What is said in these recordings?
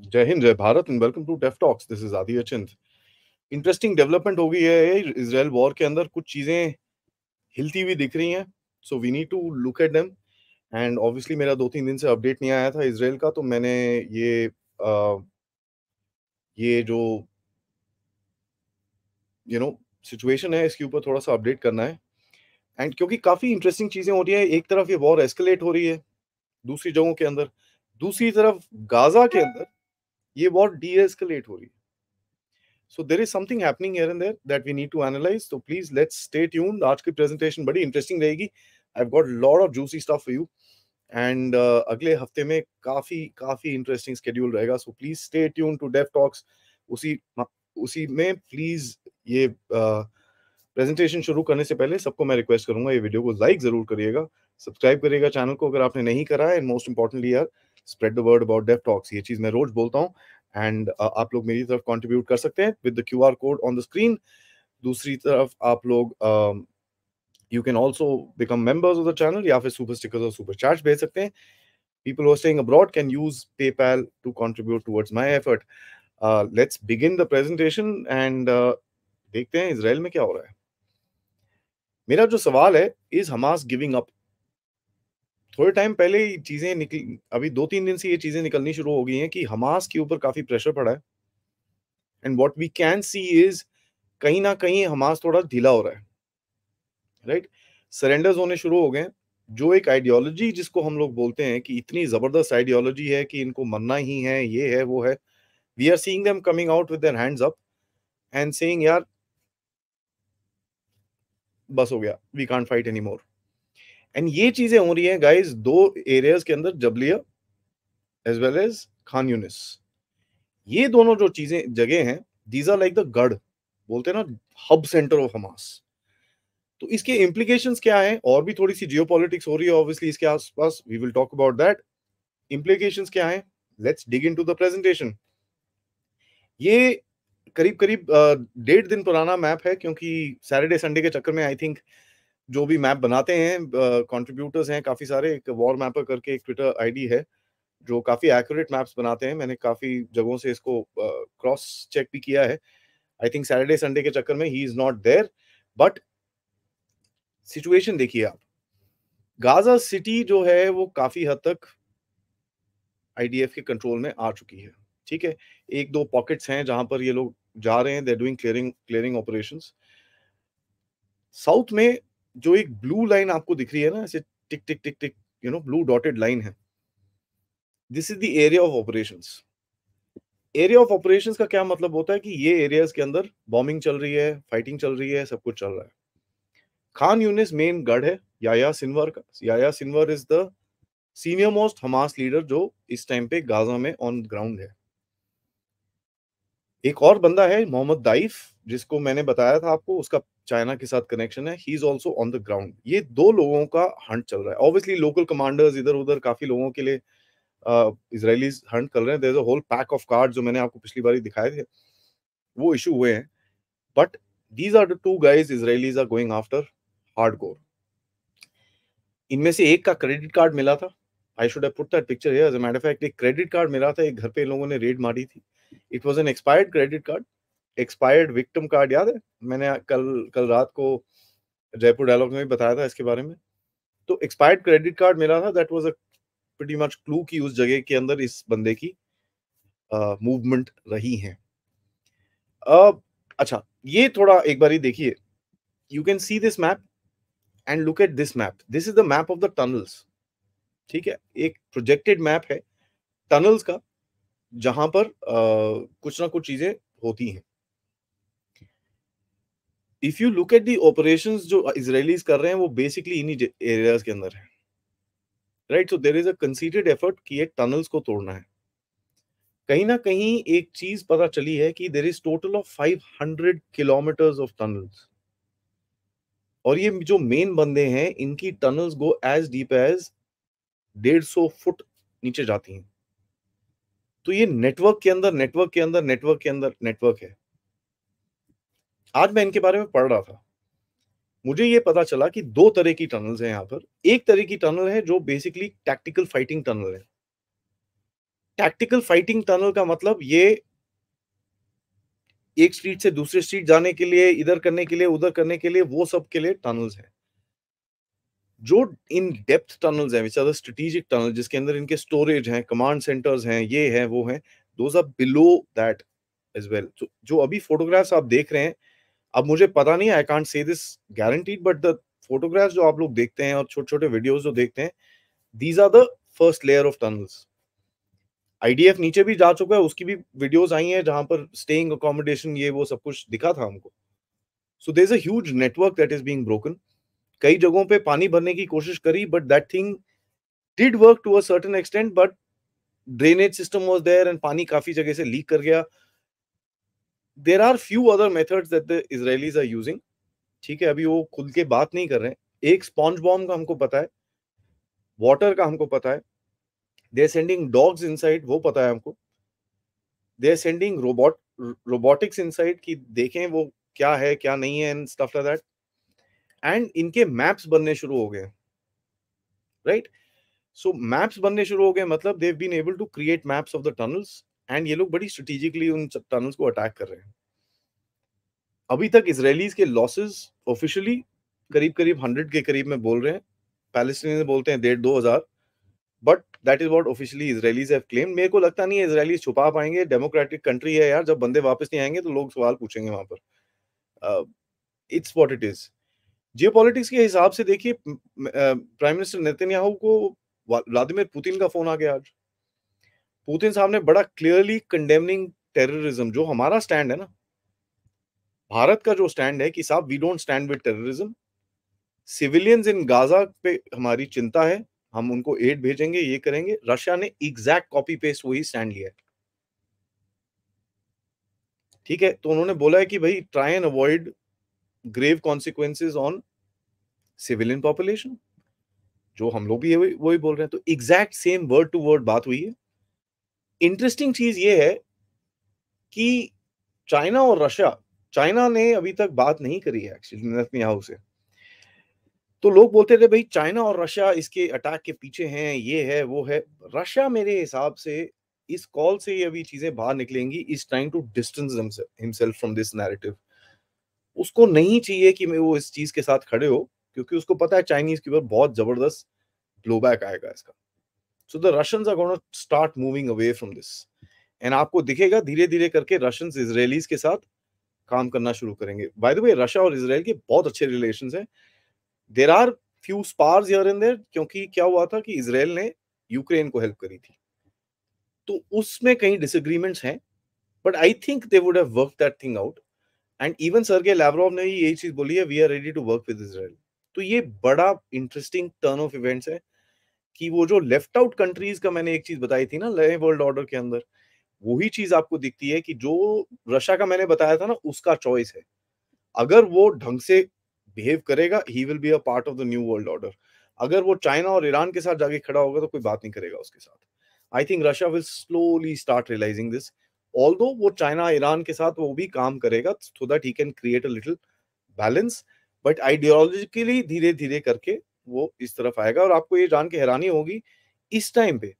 जय हिंद जय Bharat and welcome to Def Talks this is Aadi Achint interesting development हो गई है इसराइल वॉर के अंदर कुछ चीजें हिलती हुई दिख रही हैं so we need to look at them and obviously मेरा दो तीन दिन से अपडेट नहीं आया था इसराइल का तो मैंने ये आ, ये जो यू नो सिचुएशन है इसके ऊपर थोड़ा सा अपडेट करना है एंड क्योंकि काफी इंटरेस्टिंग चीजें हो रही है एक तरफ ये वॉर एस्केलेट हो रही है दूसरी जगहों के अंदर दूसरी तरफ गाजा के अंदर ये बहुत डीएस्केलेट हो रही है so there is something happening here and there that we need to analyse तो प्लीज लेट्स स्टे ट्यून्ड आज की प्रेजेंटेशन बड़ी इंटरेस्टिंग रहेगी I have got lot of juicy stuff for you and अगले हफ्ते में काफी काफी इंटरेस्टिंग स्केड्यूल रहेगा so please stay tuned to Def Talks उसी उसी में प्लीज ये प्रेजेंटेशन uh, शुरू करने से पहले सबको मैं रिक्वेस्ट करूंगा ये वीडियो को लाइक जरूर करिएगा सब्सक्राइब करिएगा चैनल को अगर आपने नहीं करा है एंड मोस्ट इंपॉर्टेंटली यार spread the word about Def Talks ये चीज मैं रोज बोलता हूँ एंड uh, आप लोग मेरी तरफ कंट्रीब्यूट कर सकते हैं with the QR code on the screen दूसरी तरफ आप लोग you can also become members of the channel या फिर सुपर स्टिकर्स और सुपर चार्ज भेज सकते हैं people who are staying abroad can use PayPal to contribute towards my effort. Uh, let's begin the presentation uh, देखते हैं Israel में क्या हो रहा है मेरा जो सवाल है इज हमास गिविंग अप थोड़े टाइम पहले ही चीजें निकल अभी दो तीन दिन से ये चीजें निकलनी शुरू हो गई हैं कि हमास के ऊपर काफी प्रेशर पड़ा है and what we can see is कहीं ना कहीं हमास थोड़ा ढीला हो रहा है राइट right? सरेंडर्स होने शुरू हो गए जो एक आइडियोलॉजी जिसको हम लोग बोलते हैं कि इतनी जबरदस्त आइडियोलॉजी है कि इनको मरना ही है ये है वो है we are seeing them coming out with hand hands up and saying यार बस हो गया we can't fight any more and ये चीजें हो रही हैं गाइस दो एरियाज के अंदर Jabalia as well as Khan Younis ये दोनों जो चीजें जगह हैं दीज आर लाइक द गढ़ बोलते हैं ना हब सेंटर ऑफ हमास तो इसके इम्प्लीकेशन क्या है और भी थोड़ी सी जियो हो रही है ऑब्वियसली इसके आसपास we will talk about that implication क्या है let's dig in to the presentation ये करीब करीब डेढ़ दिन पुराना मैप है क्योंकि सैटरडे संडे के चक्कर में आई थिंक जो भी मैप बनाते हैं कंट्रीब्यूटर्स हैं काफ़ी सारे एक वॉर मैपर करके एक ट्विटर आईडी है जो काफ़ी एक्यूरेट मैप्स बनाते हैं मैंने काफ़ी जगहों से इसको क्रॉस चेक भी किया है आई थिंक सैटरडे संडे के चक्कर में ही is not there but situation देखिए आप गाजा सिटी जो है वो काफ़ी हद तक आईडीएफ के कंट्रोल में आ चुकी है ठीक है एक दो पॉकेट्स हैं जहां पर ये लोग जा रहे हैं they doing clearing clearing operations south में जो एक ब्लू लाइन आपको दिख रही है ना ऐसे tick tick tick tick you know blue dotted line है this is the area of operations area of operation का क्या मतलब होता है कि ये एरियाज के अंदर बॉम्बिंग चल रही है फाइटिंग चल रही है सब कुछ चल रहा है खान यूनिस मेन गढ़ है याया सिनवर का Yahya Sinwar is the senior most Hamas leader जो इस टाइम पे गाजा में ऑन ग्राउंड है एक और बंदा है मोहम्मद दाइफ जिसको मैंने बताया था आपको उसका चाइना के साथ कनेक्शन है he is also on the ground ये दो लोगों का हंट चल रहा है ऑब्वियसली लोकल कमांडर्स इधर उधर काफी लोगों के लिए इसराइली uh, हंट कर रहे हैं होल पैक ऑफ कार्ड जो मैंने आपको पिछली बार दिखाए थे वो इशू हुए हैं but these are two guys Israelis are going after hardcore इनमें से एक का क्रेडिट कार्ड मिला था I should put that picture as a matter fact एक क्रेडिट कार्ड मिला था एक घर पे इन लोगों ने रेड मारी थी it was an expired credit card expired victim card याद है मैंने कल कल रात को जयपुर डायलॉग में भी बताया था इसके बारे में तो एक्सपायर्ड क्रेडिट कार्ड मिला था that was a pretty much clue की उस जगह के अंदर इस बंदे की मूवमेंट रही है अब अच्छा ये थोड़ा एक बार देखिए you can see this map and look at this map this is the map of the tunnels ठीक है एक प्रोजेक्टेड मैप है टनल्स का जहां पर uh, कुछ ना कुछ चीजें होती हैं if you look at the operation जो इसराइलीज कर रहे हैं वो बेसिकली इन्हीं एरियाज के अंदर है right so there is unseeded effort कि एक टनल्स को तोड़ना है कहीं ना कहीं एक चीज पता चली है कि there is total of hundred kilometre of tunnels और ये जो मेन बंदे हैं इनकी tunnels go as deep as डेढ़ सौ फुट नीचे जाती हैं तो ये नेटवर्क के अंदर नेटवर्क के अंदर नेटवर्क के अंदर नेटवर्क है आज मैं इनके बारे में पढ़ रहा था मुझे ये पता चला कि दो तरह की टनल्स हैं यहाँ पर एक तरह की टनल है जो बेसिकली टैक्टिकल फाइटिंग टनल है टैक्टिकल फाइटिंग टनल का मतलब ये एक स्ट्रीट से दूसरे स्ट्रीट जाने के लिए इधर करने के लिए उधर करने के लिए वो सब के लिए टनल्स हैं जो इन डेप्थ टनल्स हैं विच आर स्ट्रेटेजिक टनल जिसके अंदर इनके स्टोरेज हैं कमांड सेंटर्स हैं ये है वो है those are below that as well जो अभी फोटोग्राफ्स आप देख रहे हैं अब मुझे पता नहीं I can't say this guaranteed but the photographs जो आप लोग देखते हैं और छोटे छोटे वीडियोस जो देखते हैं these are the first layer of tunnels IDF नीचे भी जा चुका है उसकी भी वीडियोस आई हैं जहां पर स्टेइंग अकोमोडेशन ये वो सब कुछ दिखा था हमको so there is a huge network that is being broken कई जगहों पे पानी भरने की कोशिश करी but that thing did work to a certain extent but drainage system was there and पानी काफी जगह से लीक कर गया there are few other method that the Israelis are using ठीक है अभी वो खुल के बात नहीं कर रहे हैं एक स्पॉन्ज बॉम्ब का हमको पता है वॉटर का हमको पता है they are sending dogs inside वो पता है हमको they are sending robot robotics inside की देखें वो क्या है क्या नहीं है and stuff like that and इनके मैप्स बनने शुरू हो गए राइट सो मैप्स बनने शुरू हो गए मतलब they've been able to create maps of the tunnels and ये लोग बड़ी स्ट्रेटेजिकली उन चट्टानों को अटैक कर रहे हैं अभी तक इसराइलीज के लॉसेस ऑफिशियली करीब करीब हंड्रेड के करीब में बोल रहे हैं पैलेस्टीन बोलते हैं डेढ़ दो हजार but that is what officially Israelis have claim मेरे को लगता नहीं है इसराइलीज छुपा पाएंगे डेमोक्रेटिक कंट्री है यार जब बंदे वापस नहीं आएंगे तो लोग सवाल पूछेंगे वहां पर इट्स वॉट इट इज जियो के हिसाब से देखिए प्राइम मिनिस्टर नेतन्याहू को व्लादिमिर पुतिन का फोन आ गया आज पुतिन साहब ने बड़ा क्लियरली कंडेमनिंग टेररिज्म जो हमारा स्टैंड है ना भारत का जो स्टैंड है कि साहब we don't stand with terrorism civilians in Gaza पे हमारी चिंता है हम उनको एड भेजेंगे ये करेंगे रशिया ने एग्जैक्ट कॉपी पेस्ट वही स्टैंड लिया है ठीक है तो उन्होंने बोला है कि भाई try and avoid grave consequences on civilian population जो हम लोग भी वही बोल रहे हैं तो exact same word to word बात हुई है इंटरेस्टिंग चीज ये है कि चाइना और रशिया चाइना ने अभी तक बात नहीं करी है एक्चुअली नेतन्याहू से तो लोग बोलते थे भाई चाइना और रशिया इसके अटैक के पीछे हैं ये है वो है रशिया मेरे हिसाब से इस कॉल से अभी चीजें बाहर निकलेंगी is trying to distance himself from this narrative उसको नहीं चाहिए कि मैं वो इस चीज के साथ खड़े हो क्योंकि उसको पता है चाइनीज के ऊपर बहुत जबरदस्त ब्लोबैक आएगा इसका so the Russians are gonna start moving away from this and आपको दिखेगा धीरे धीरे करके रशियंस इसराइलीज के साथ काम करना शुरू करेंगे बाय द वे रशिया और इसराइल के बहुत अच्छे रिलेशन है there are few spars here and there क्योंकि क्या हुआ था कि इसराइल ने यूक्रेन को हेल्प करी थी तो उसमें कई डिसएग्रीमेंट्स हैं but I think they would have work that thing out and even sir के लैवरॉव ने यही चीज बोली है we are ready to work with Israel तो ये बड़ा इंटरेस्टिंग टर्न ऑफ इवेंट्स है कि वो जो लेफ्ट आउट कंट्रीज का मैंने एक चीज बताई थी ना नए वर्ल्ड ऑर्डर के अंदर वही चीज आपको दिखती है कि जो रशिया का मैंने बताया था ना उसका चॉइस है अगर वो ढंग से बिहेव करेगा he will be a part of the new world order अगर वो चाइना और ईरान के साथ जाके खड़ा होगा तो कोई बात नहीं करेगा उसके साथ I think Russia will slowly start realising this all though वो चाइना ईरान के साथ वो भी काम करेगा so that he can create a little balance but ideologically धीरे धीरे करके वो इस तरफ आएगा और आपको ये जान के हैरानी होगी इस टाइम पे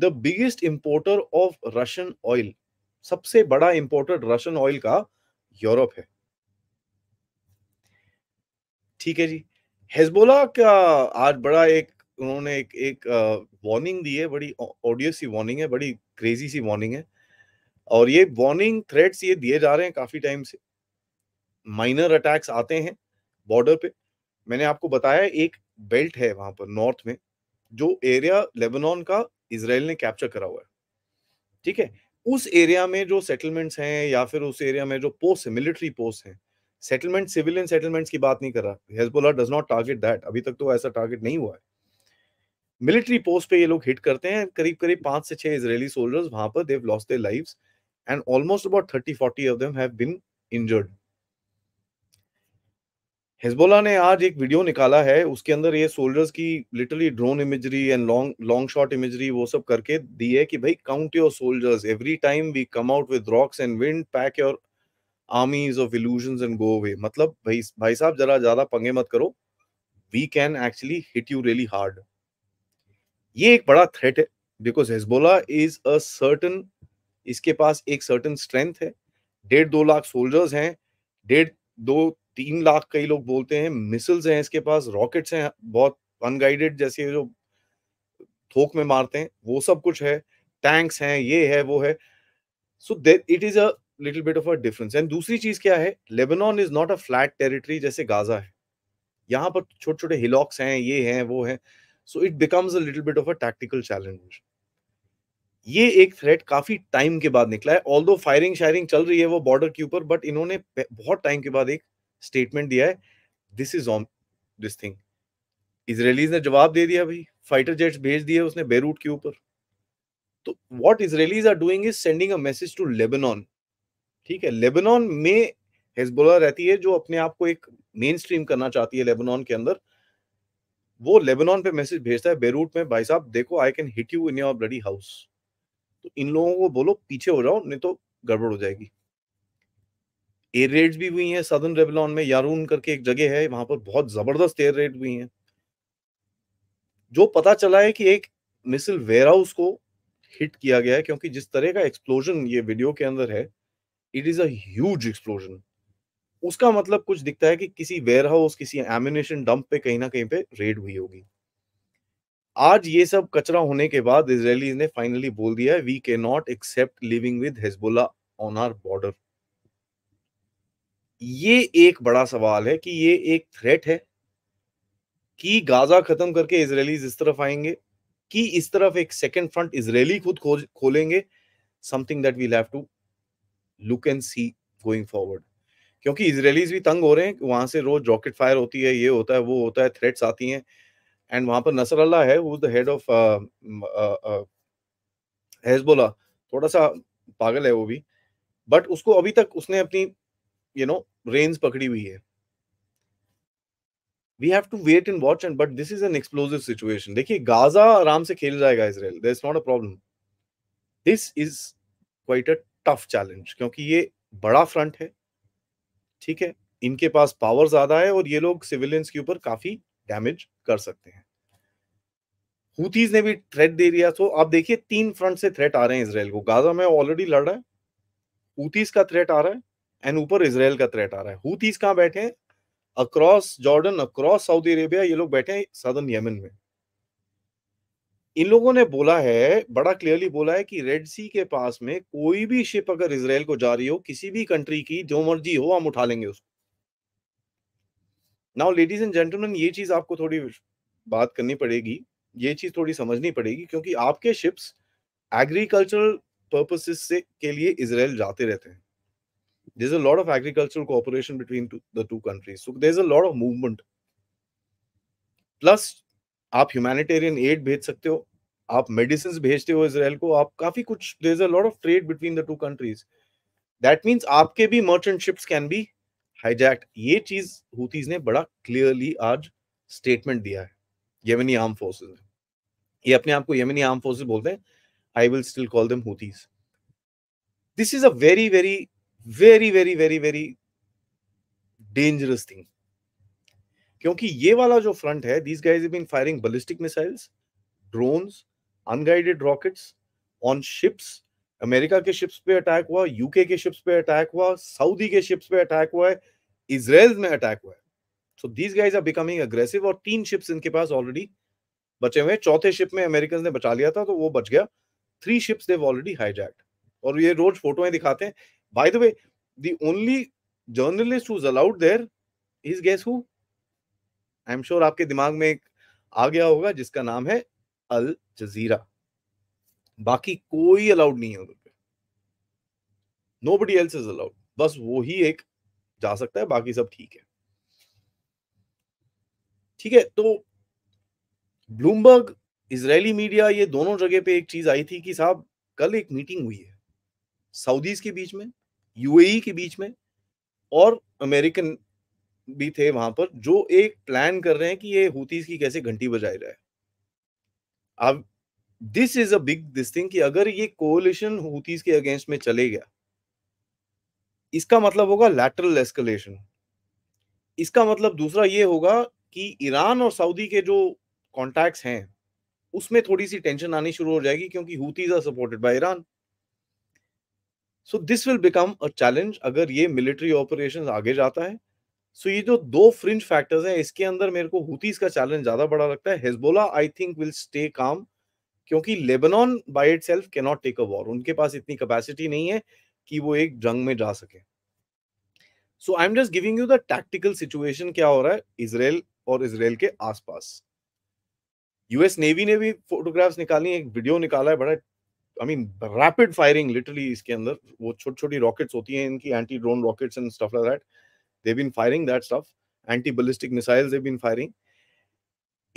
the biggest importer of Russian oil सबसे बड़ा इंपोर्टर रशियन ऑयल का यूरोप है ठीक है जी हेजबोला का आज बड़ा एक उन्होंने एक एक वार्निंग दी है बड़ी ऑडियस सी वार्निंग है बड़ी क्रेजी सी वार्निंग है और ये वार्निंग थ्रेट्स ये दिए जा रहे हैं काफी टाइम से माइनर अटैक्स आते हैं बॉर्डर पे मैंने आपको बताया एक बेल्ट है वहां पर नॉर्थ में जो एरिया लेबनान का इसराइल ने कैप्चर करा हुआ है ठीक है उस एरिया में जो सेटलमेंट्स हैं या फिर उस एरिया में जो पोस्ट है मिलिट्री पोस्ट है सेटलमेंट सिविलियन सेटलमेंट्स की बात नहीं कर रहा Hezbollah does not target that अभी तक तो ऐसा टारगेट नहीं हुआ है मिलिट्री पोस्ट पे ये लोग हिट करते हैं करीब करीब पांच से छह इसराइली सोल्जर्स वहां पर they've lost their lives and almost about thirty forty of them have been injured Hezbollah ने आज एक वीडियो निकाला है उसके अंदर ये सोल्जर्स की literally drone imagery and long long shot imagery वो सब करके दी है कि भाई count your soldiers every time we come out with rocks and wind pack your armies of illusion and go away मतलब भाई भाई साहब जरा ज्यादा पंगे मत करो we can actually hit you really hard ये एक बड़ा थ्रेट है because Hezbollah is a certain इसके पास एक सर्टन स्ट्रेंथ है डेढ़ दो लाख सोल्जर्स हैं डेढ़ दो तीन लाख कई लोग बोलते हैं मिसल्स हैं इसके पास रॉकेट्स हैं बहुत अनगाइडेड जैसे जो थोक में मारते हैं वो सब कुछ है टैंक्स हैं ये है वो है so it is a little bit of a difference and दूसरी चीज क्या है Lebanon is not a flat territory जैसे गाजा है यहाँ पर छोटे छोटे हिलॉक्स हैं ये हैं वो है so it becomes a little bit of a tactical challenge ये एक थ्रेट काफी टाइम के बाद निकला है ऑल फायरिंग शायरिंग चल रही है वो बॉर्डर के ऊपर बट इन्होंने बहुत टाइम के बाद एक स्टेटमेंट दिया है this is on this thing Israelis ने जवाब दे दिया भाई फाइटर जेट्स भेज दिए उसने बेरूट के ऊपर तो what Israelis are doing is sending a message to Lebanon ठीक है लेबनान में हिजबुल्ला रहती है जो अपने आप को एक मेन स्ट्रीम करना चाहती है लेबनान के अंदर वो लेबनान पे मैसेज भेजता है बेरूट में भाई साहब देखो I can hit you in your bloody house तो इन लोगों को बोलो पीछे हो जाओ नहीं तो गड़बड़ हो जाएगी एयर रेड्स भी हुई हैं सदर्न रेबलॉन में यारून करके एक जगह है वहां पर बहुत जबरदस्त एयर रेड हुई हैं जो पता चला है कि एक मिसल वेयर हाउस को हिट किया गया है क्योंकि जिस तरह का एक्सप्लोजन ये वीडियो के अंदर है इट इज अज एक्सप्लोजन उसका मतलब कुछ दिखता है कि किसी वेयर हाउस किसी एम्यूनेशन डंप पे कहीं ना कहीं पे रेड हुई होगी आज ये सब कचरा होने के बाद इसराइली ने फाइनली बोल दिया है we can not accept living with Hezbollah on our border ये एक बड़ा सवाल है कि ये एक थ्रेट है कि गाजा खत्म करके इसराइली इस तरफ आएंगे कि इस तरफ एक सेकेंड फ्रंट इसराइली खुद खोज खोलेंगे something that we have to look and see going forward क्योंकि इसराइलीज भी तंग हो रहे हैं वहां से रोज रॉकेट फायर होती है ये होता है वो होता है थ्रेट्स आती हैं एंड वहां पर नसर अल्लाह है वो द हेड ऑफ हेजबोला थोड़ा सा पागल है वो भी बट उसको अभी तक उसने अपनी you you know know, range पकड़ी हुई है we have to wait in watch and but this is an explosive situation देखिए गाजा आराम से खेल जाएगा Israel there is not a problem this is quite a tough challenge क्योंकि ये बड़ा फ्रंट है ठीक है इनके पास पावर ज्यादा है और ये लोग सिविलियंस के ऊपर काफी डैमेज कर सकते हैं हुतीज ने भी थ्रेट दे दिया तो आप देखिए तीन फ्रंट से थ्रेट आ रहे हैं इसराइल को गाजा में ऑलरेडी लड़ रहा है हुतीज का थ्रेट आ रहा है एंड ऊपर इसराइल का थ्रेट आ रहा है हूथीज कहाँ बैठे हैं across Jordan across Saudi Arabia ये लोग बैठे हैं सदर्न यमन में इन लोगों ने बोला है बड़ा क्लियरली बोला है कि रेड सी के पास में कोई भी शिप अगर इसराइल को जा रही हो किसी भी कंट्री की जो मर्जी हो हम उठा लेंगे उसको नाउ लेडीज एंड जेंटलमैन ये चीज आपको थोड़ी बात करनी पड़ेगी ये चीज थोड़ी समझनी पड़ेगी क्योंकि आपके शिप्स एग्रीकल्चरल पर्पसेस से के लिए इसराइल जाते रहते हैं there's a lot of agricultural cooperation between two, the two countries. So there's a lot of movement. Plus आप ह्यूमैनिटेरियन एड भेज सकते हो आप मेडिसिन भेजते हो इसराइल को आप काफी कुछ there a lot of trade between the two countries that means आपके भी merchant ships can be hijacked ये चीज हुतीज ने बड़ा क्लियरली आज स्टेटमेंट दिया है यमनी आर्म फोर्सेज ने ये अपने आप को यमनी आर्म फोर्सेज बोलते हैं I will still call them Houthis this is a very very very very very very dangerous thing क्योंकि ये वाला जो फ्रंट है these guys been firing ballistic missiles drones unguided rockets on ships America के ships पे attack हुआ UK के ships पे अटैक हुआ सऊदी के शिप्स पे अटैक हुआ है इसराइल में अटैक हुआ है so these guys are becoming aggressive और तीन शिप्स इनके पास ऑलरेडी बचे हुए चौथे शिप में अमेरिकन ने बचा लिया था तो वो बच गया three ships they've already hijacked और ये रोज फोटो दिखाते हैं By the way, the only journalist who's allowed there is guess who? I'm sure आपके दिमाग में एक आ गया होगा जिसका नाम है अल जजीरा बाकी कोई अलाउड नहीं है उधर पे nobody else is allowed बस वो ही एक जा सकता है बाकी सब ठीक है ठीक है तो ब्लूमबर्ग इसराइली मीडिया ये दोनों जगह पे एक चीज आई थी कि साहब कल एक मीटिंग हुई है सऊदीज के बीच में यूएई e के बीच में और अमेरिकन भी थे वहां पर जो एक प्लान कर रहे हैं कि ये हुतीस की कैसे घंटी बजाई जाए अब this is a big this thing कि अगर ये कोलिशन हुतीस के अगेंस्ट में चले गया इसका मतलब होगा लैटरल एस्केलेशन इसका मतलब दूसरा ये होगा कि ईरान और सऊदी के जो कॉन्टैक्ट हैं उसमें थोड़ी सी टेंशन आनी शुरू हो जाएगी क्योंकि Houthis are supported by Iran so this will become a challenge अगर ये मिलिट्री ऑपरेशन आगे जाता है सो so ये जो दो फ्रिंज फैक्टर्स हैं इसके अंदर मेरे को हुतीस का चैलेंज ज्यादा बड़ा लगता है Hezbollah I think will stay calm क्योंकि Lebanon by itself cannot take a war उनके पास इतनी कैपेसिटी नहीं है कि वो एक जंग में जा सके so I am just giving you the tactical situation क्या हो रहा है इसराइल और इसराइल के आसपास यूएस नेवी ने भी फोटोग्राफ्स निकाली एक वीडियो निकाला है बड़ा I mean rapid firing literally इसके अंदर वो छोटी छोटी रॉकेट्स होती हैं इनकी anti drone rockets and stuff like that they been firing that stuff anti ballistic missiles they been firing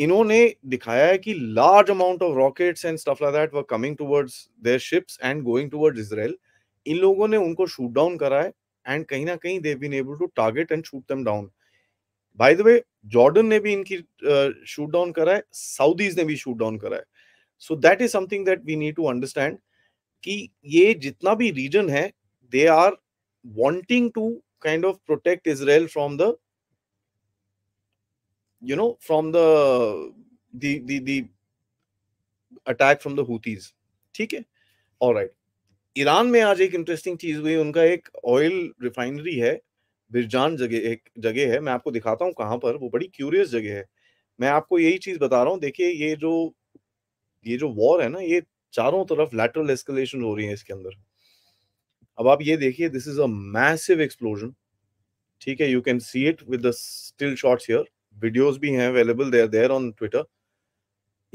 इन्होंने दिखाया है कि large amount of rockets and stuff like that were coming towards their ships and going towards Israel इन लोगों ने उनको shoot down करा है एंड कहीं ना कहीं they been able to target and shoot them down by the way Jordan ने भी इनकी शूट डाउन करा है सऊदीज ने भी शूट डाउन करा है so that is something that we need to understand कि ये जितना भी रीजन है they are wanting to kind of protect Israel from the you know from the attack from the attack ठीक है all राइट ईरान में आज एक इंटरेस्टिंग चीज हुई उनका एक ऑयल रिफाइनरी है बिरजान जगह एक जगह है मैं आपको दिखाता हूँ कहाँ पर वो बड़ी क्यूरियस जगह है मैं आपको यही चीज बता रहा हूँ देखिए ये जो ये जो वॉर है ना ये चारों तरफ लैटरल एस्केलेशन हो रही है इसके अंदर अब आप ये देखिए this is a massive explosion ठीक है you can see it with the still shots here videos भी हैं available there there on Twitter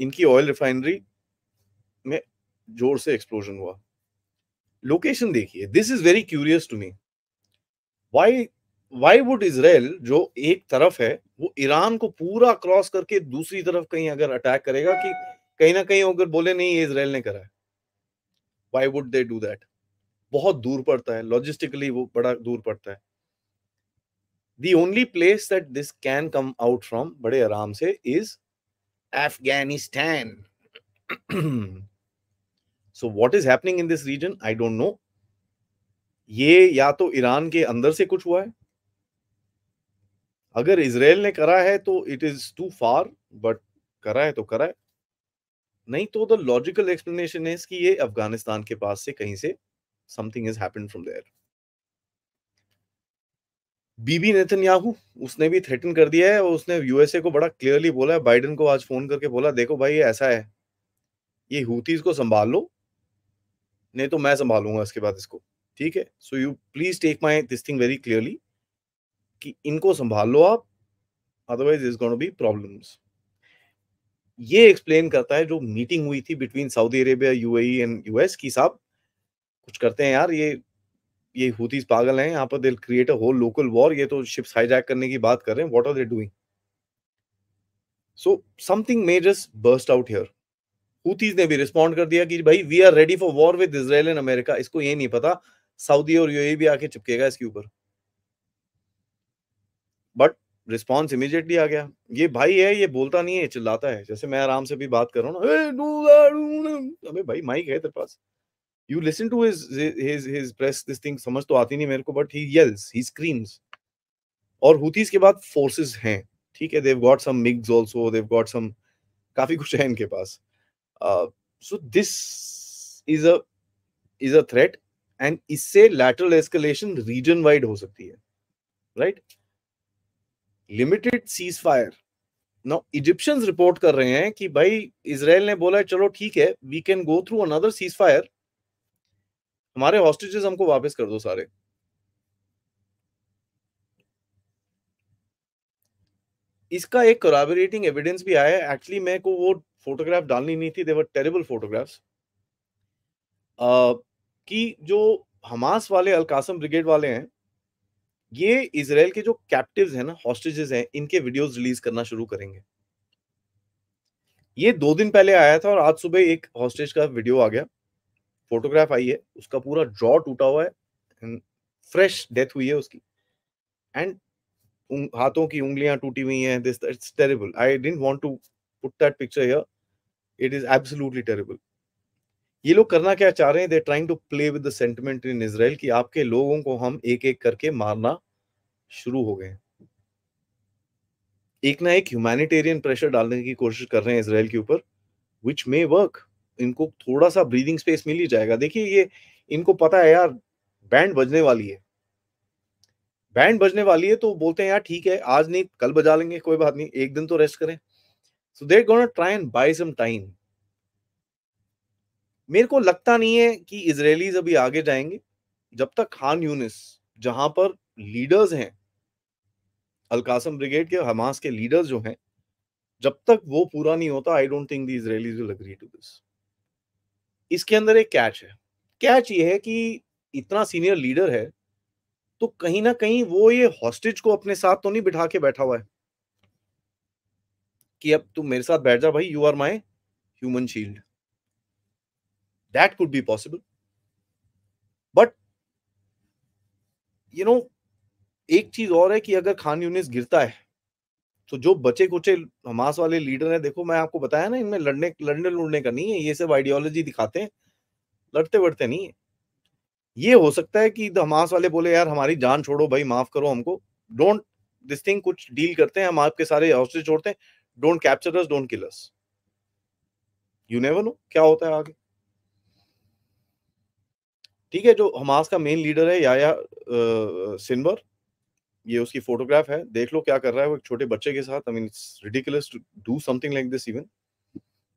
इनकी ऑयल रिफाइनरी में जोर से एक्सप्लोजन हुआ लोकेशन देखिए this is very curious to me why why would Israel जो एक तरफ है वो ईरान को पूरा क्रॉस करके दूसरी तरफ कहीं अगर अटैक करेगा कि कहीं ना कहीं अगर बोले नहीं ये इसराइल ने करा है why would they do that बहुत दूर पड़ता है लॉजिस्टिकली वो बड़ा दूर पड़ता है the only place that this can come out from बड़े आराम से is Afghanistan so what is happening in this region I don't know ये या तो ईरान के अंदर से कुछ हुआ है अगर इसराइल ने करा है तो it is too far but करा है तो करा है नहीं तो द लॉजिकल एक्सप्लेनेशन इज कि ये अफगानिस्तान के पास से कहीं से something is happened from there Bibi Yahoo उसने भी थ्रेटन कर दिया है और उसने यूएसए को बड़ा क्लियरली बोला है बाइडन को आज फोन करके बोला देखो भाई ये ऐसा है ये हूतीज को संभाल लो नहीं तो मैं संभालूंगा इसके बाद इसको ठीक है so you please take my this thing very clearly कि इनको संभाल लो आप otherwise is gonna be problems ये एक्सप्लेन करता है जो मीटिंग हुई थी between Saudi Arabia UAE and US की साहब कुछ करते हैं यार ये ये हूतीस पागल हैं यहाँ पर they create a whole local war ये तो शिप्स हाईजैक करने की बात कर रहे हैं what are they doing so something may just burst out here Houthis ने भी रिस्पॉन्ड कर दिया कि भाई we are ready for war with Israel and America इसको ये नहीं पता सऊदी और यूएई e भी आके चिपकेगा इसके ऊपर बट रिस्पॉन्स इमिजिएटली आ गया ये भाई है ये बोलता नहीं है चिल्लाता है जैसे मैं आराम से भी बात कर रहा हूँ अबे भाई माइक है तेरे पास you listen to his his his press this thing समझ तो आती नहीं मेरे को but he yells he screams और हुतीस के बाद फोर्सेस हैं ठीक है they have got some MiGs also they have got some काफी कुछ है इनके पास so this is a is a threat and इससे लैटरल एस्केलेशन रीजन वाइड हो सकती है right right? Limited ceasefire no Egyptians report कर रहे हैं कि भाई इसराइल ने बोला है चलो ठीक है we can go through another ceasefire हमारे हॉस्टेजेस हमको वापस कर दो सारे इसका एक कराबरेटिंग एविडेंस भी आया है एक्चुअली मेरे को वो फोटोग्राफ डालनी नहीं थी देवर टेरेबल फोटोग्राफ्स कि जो हमास वाले अलकासम ब्रिगेड वाले हैं ये इसराइल के जो कैप्टिव है ना हॉस्टेजेस हैं इनके वीडियोस रिलीज करना शुरू करेंगे ये दो दिन पहले आया था और आज सुबह एक हॉस्टेज का वीडियो आ गया फोटोग्राफ आई है उसका पूरा ड्रॉ टूटा हुआ है फ्रेश डेथ हुई है उसकी एंड हाथों की उंगलियां टूटी हुई हैं this it's terrible I didn't want to put that picture here it is absolutely terrible ये लोग करना क्या चाह रहे हैं they trying to play with the sentiment in Israel कि आपके लोगों को हम एक एक करके मारना शुरू हो गए एक ना एक ह्यूमैनिटेरियन प्रेशर डालने की कोशिश कर रहे हैं इसराइल के ऊपर विच मे वर्क इनको थोड़ा सा ब्रीदिंग स्पेस मिल ही जाएगा देखिए ये इनको पता है यार बैंड बजने वाली है बैंड बजने वाली है तो बोलते हैं यार ठीक है आज नहीं कल बजा लेंगे कोई बात नहीं एक दिन तो रेस्ट करें so there gonna try and buy some time मेरे को लगता नहीं है कि इसराइलीज अभी आगे जाएंगे जब तक खान यूनिस जहां पर लीडर्स हैं अलकासम ब्रिगेड के हमास के लीडर्स जो हैं जब तक वो पूरा नहीं होता I don't think Israelis will agree to this इसके अंदर एक कैच है कैच ये है कि इतना सीनियर लीडर है तो कहीं ना कहीं वो ये हॉस्टेज को अपने साथ तो नहीं बिठा के बैठा हुआ है कि अब तू मेरे साथ बैठ जा भाई you are my human shield That could be possible. But, you know, एक चीज और है कि अगर खान यूनिस गिरता है तो जो बचे कुचे हमास वाले लीडर हैं देखो मैं आपको बताया ना इनमें लड़ने लड़ने लुड़ने का नहीं है ये सब आइडियोलॉजी दिखाते हैं लड़ते बढ़ते नहीं है ये हो सकता है कि हमास वाले बोले यार हमारी जान छोड़ो भाई माफ करो हमको डोंट दिस थिंग कुछ डील करते हैं हम आपके सारे हॉस्टेज छोड़ते हैं don't capture us don't kill us you never know क्या होता है आगे ठीक है जो हमास का मेन लीडर है याया सिनवर ये उसकी फोटोग्राफ है देख लो क्या कर रहा है वो एक छोटे बच्चे के साथ I mean it's ridiculous to do something like this even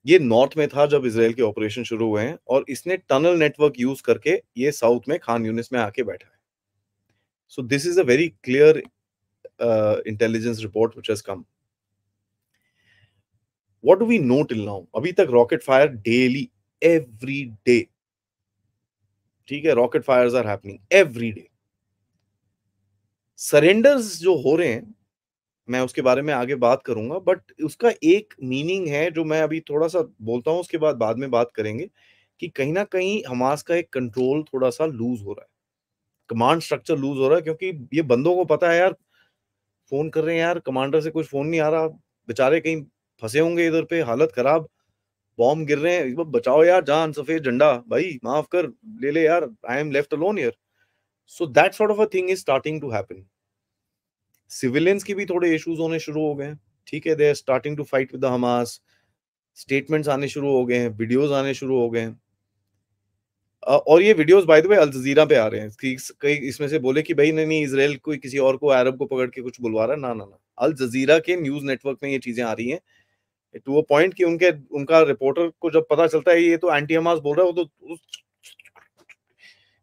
ये नॉर्थ में था जब इसराइल के ऑपरेशन शुरू हुए हैं और इसने टनल नेटवर्क यूज करके ये साउथ में खान यूनिस में आके बैठा है so this is a very clear intelligence report which has come what do we know till now अभी तक rocket fire daily every day ठीक है rocket fires are happening every day surrenders जो हो रहे हैं मैं उसके बारे में आगे बात करूंगा बट उसका एक मीनिंग है जो मैं अभी थोड़ा सा बोलता हूँ उसके बाद बाद में बात करेंगे कि कहीं ना कहीं हमास का एक कंट्रोल थोड़ा सा लूज हो रहा है कमांड स्ट्रक्चर लूज हो रहा है क्योंकि ये बंदों को पता है यार फोन कर रहे हैं यार कमांडर से कुछ फोन नहीं आ रहा बेचारे कहीं फंसे होंगे इधर पे हालत खराब बॉम्ब गिर रहे हैं बचाओ यार जान सफेद झंडा भाई माफ कर ले ले यार आई एम लेफ्ट अलोन यार so that sort of a thing is starting to happen civilians के भी थोड़े इश्यूज होने शुरू हो गए ठीक है they are starting to fight with the Hamas statements आने शुरू हो गए हैं वीडियोज आने शुरू हो गए हैं और ये videos by the way Al Jazeera पे आ रहे हैं कि कई इसमें से बोले कि भाई नहीं नहीं इसराइल कोई किसी और को अरब को पकड़ के कुछ बुलवा रहा है ना ना ना अल जजीरा के न्यूज नेटवर्क में ये चीजें आ रही हैं टू अ पॉइंट कि उनके उनका रिपोर्टर को जब पता चलता है ये तो एंटी हमास बोल रहा है वो तो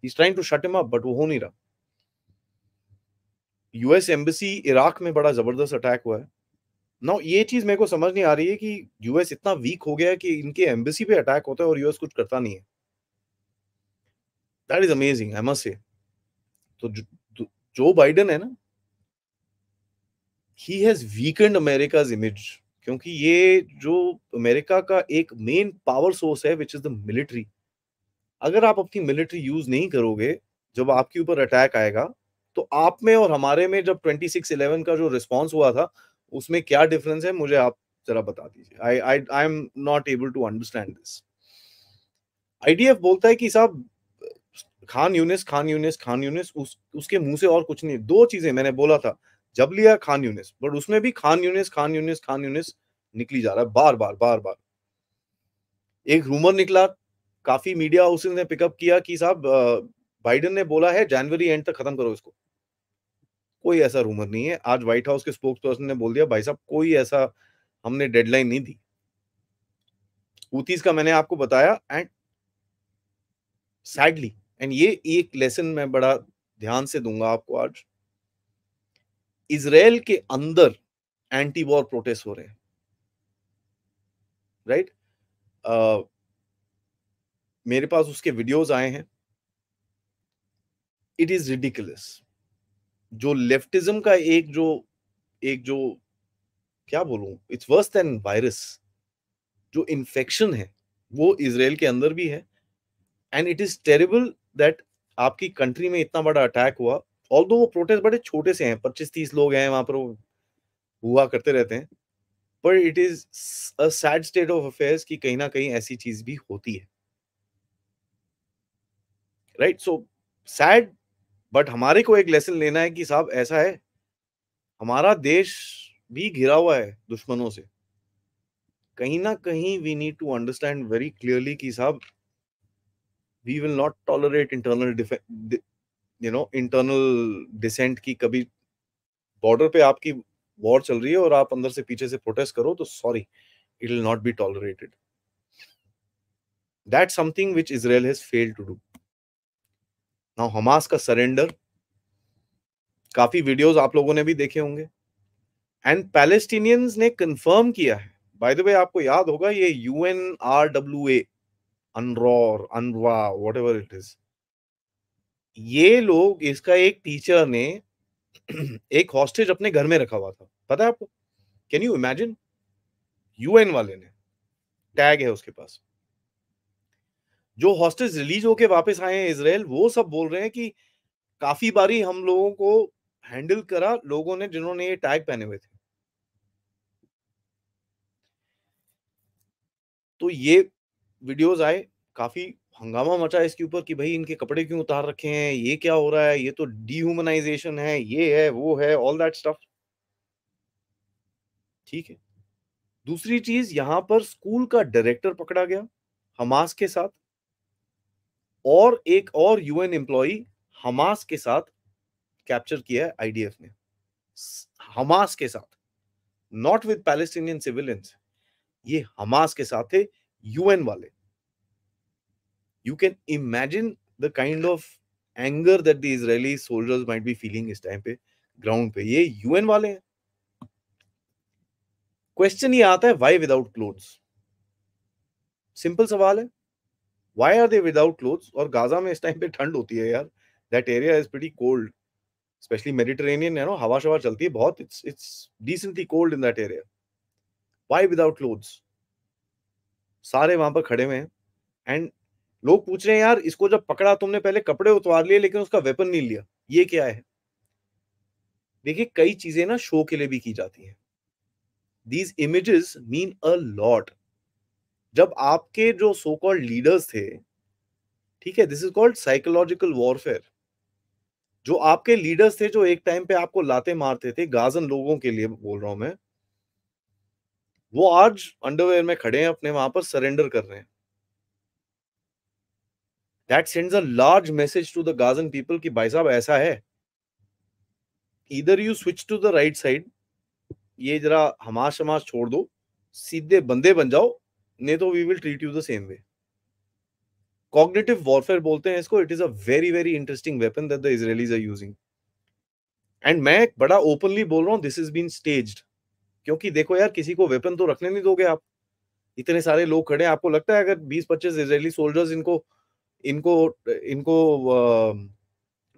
is trying to shut him up but वो हो नहीं रहा यूएस एम्बेसी इराक में बड़ा जबरदस्त अटैक हुआ है नाउ ये चीज मेरे को समझ नहीं आ रही है कि यूएस इतना वीक हो गया है कि इनके एम्बेसी पे अटैक होता है और यूएस कुछ करता नहीं है that is amazing I must say तो जो बाइडन है ना he has weakened America's image क्योंकि ये जो अमेरिका का एक मेन पावर सोर्स है विच इज द मिलिट्री अगर आप अपनी मिलिट्री यूज नहीं करोगे जब आपके ऊपर अटैक आएगा तो आप में और हमारे में जब 2611 का जो रिस्पांस हुआ था उसमें क्या डिफरेंस है मुझे आप जरा बता दीजिए I I I am not able to understand this IDF बोलता है कि साहब खान यूनिस खान यूनिस खान यूनिस उस उसके मुंह से और कुछ नहीं दो चीजें मैंने बोला था जब लिया खान यूनिस बट उसमें भी खान यूनिस खान यूनिस खान यूनिस निकली जा रहा है बार बार बार बार एक रूमर निकला काफी मीडिया हाउसेज ने पिकअप किया कि साहब बाइडन ने बोला है जनवरी एंड तक खत्म करो इसको कोई ऐसा रूमर नहीं है आज व्हाइट हाउस के स्पोक्स पर्सन ने बोल दिया भाई साहब कोई ऐसा हमने डेडलाइन नहीं दी उतीस का मैंने आपको बताया एंड सैडली एंड ये एक लेसन मैं बड़ा ध्यान से दूंगा आपको आज इसराइल के अंदर एंटी वॉर प्रोटेस्ट हो रहे हैं राइट right? uh, मेरे पास उसके वीडियोस आए हैं इट इज रिडिकुलस जो लेफ्टिज्म का एक जो एक जो क्या बोलूं इट्स वर्स देन वायरस जो इन्फेक्शन है वो इसराइल के अंदर भी है and it is terrible that आपकी कंट्री में इतना बड़ा अटैक हुआ ऑल दो वो प्रोटेस्ट बड़े छोटे से हैं पच्चीस तीस लोग हैं वहां पर वो हुआ करते रहते हैं पर it is a sad state of affairs कि कहीं ना कहीं ऐसी चीज भी होती है राइट सो सैड बट हमारे को एक लेसन लेना है कि साहब ऐसा है हमारा देश भी घिरा हुआ है दुश्मनों से कहीं ना कहीं we need to understand very clearly कि साहब we will not tolerate internal you know internal dissent की कभी बॉर्डर पे आपकी वॉर चल रही है और आप अंदर से पीछे से प्रोटेस्ट करो तो sorry it will not be tolerated that something which Israel has failed to do now Hamas का सरेंडर काफी वीडियोस आप लोगों ने भी देखे होंगे एंड पैलेस्टीनियंस ने कंफर्म किया है बाय द वे आपको याद होगा ये U N R W A अनवा वॉट एवर इट इज ये लोग इसका एक टीचर ने एक हॉस्टेज अपने घर में रखा हुआ था पता है आपको कैन यू इमेजिन यूएन वाले ने टैग है उसके पास जो हॉस्टेज रिलीज होके वापस आए हैं इसराइल वो सब बोल रहे हैं कि काफी बारी हम लोगों को हैंडल करा लोगों ने जिन्होंने ये टैग पहने हुए थे तो ये वीडियोस आए काफी हंगामा मचा इसके ऊपर कि भाई इनके कपड़े क्यों उतार रखे हैं ये क्या हो रहा है ये तो डिह्यूमनाइजेशन है ये है वो है ऑल दैट स्टफ ठीक है दूसरी चीज यहां पर स्कूल का डायरेक्टर पकड़ा गया हमास के साथ और एक और यूएन एम्प्लॉ हमास के साथ कैप्चर किया है आईडीएफ ने हमास के साथ नॉट विद पैलेस्टीनियन सिविलियंस ये हमास के साथ थे यूएन वाले you can imagine the kind of anger that the Israeli soldiers might be feeling इस टाइम पे ग्राउंड पे ये यूएन वाले हैं क्वेश्चन ये आता है वाई विदाउट क्लोथ्स सिंपल सवाल है why are they without clothes और गाजा में इस टाइम पे ठंड होती है यार that area is pretty cold specially Mediterranean है ना हवा शवा चलती है बहुत it's it's decently cold in that area why without clothes सारे वहां पर खड़े हुए हैं एंड लोग पूछ रहे हैं यार इसको जब पकड़ा तुमने पहले कपड़े उतार लिए लेकिन उसका वेपन नहीं लिया ये क्या है देखिए कई चीजें ना शो के लिए भी की जाती हैं these images mean a lot जब आपके जो सो कॉल्ड लीडर्स थे ठीक है this is called psychological warfare जो आपके लीडर्स थे जो एक टाइम पे आपको लाते मारते थे गाजन लोगों के लिए बोल रहा हूं मैं वो आज अंडरवेयर में खड़े हैं अपने वहां पर सरेंडर कर रहे हैं that sends a large message to the Gazan people कि भाई साहब ऐसा है इधर you switch to the right side ये जरा हमाश हमाश छोड़ दो सीधे बंदे बन जाओ नहीं तो we will treat you the same way cognitive warfare बोलते हैं इसको it is a very very interesting weapon that the Israelis are using and मैं बड़ा ओपनली बोल रहा हूं दिस इज बीन स्टेज्ड क्योंकि देखो यार किसी को वेपन तो रखने नहीं दोगे आप इतने सारे लोग खड़े हैं आपको लगता है अगर 20-25 इजरायली सोल्जर्स इनको इनको इनको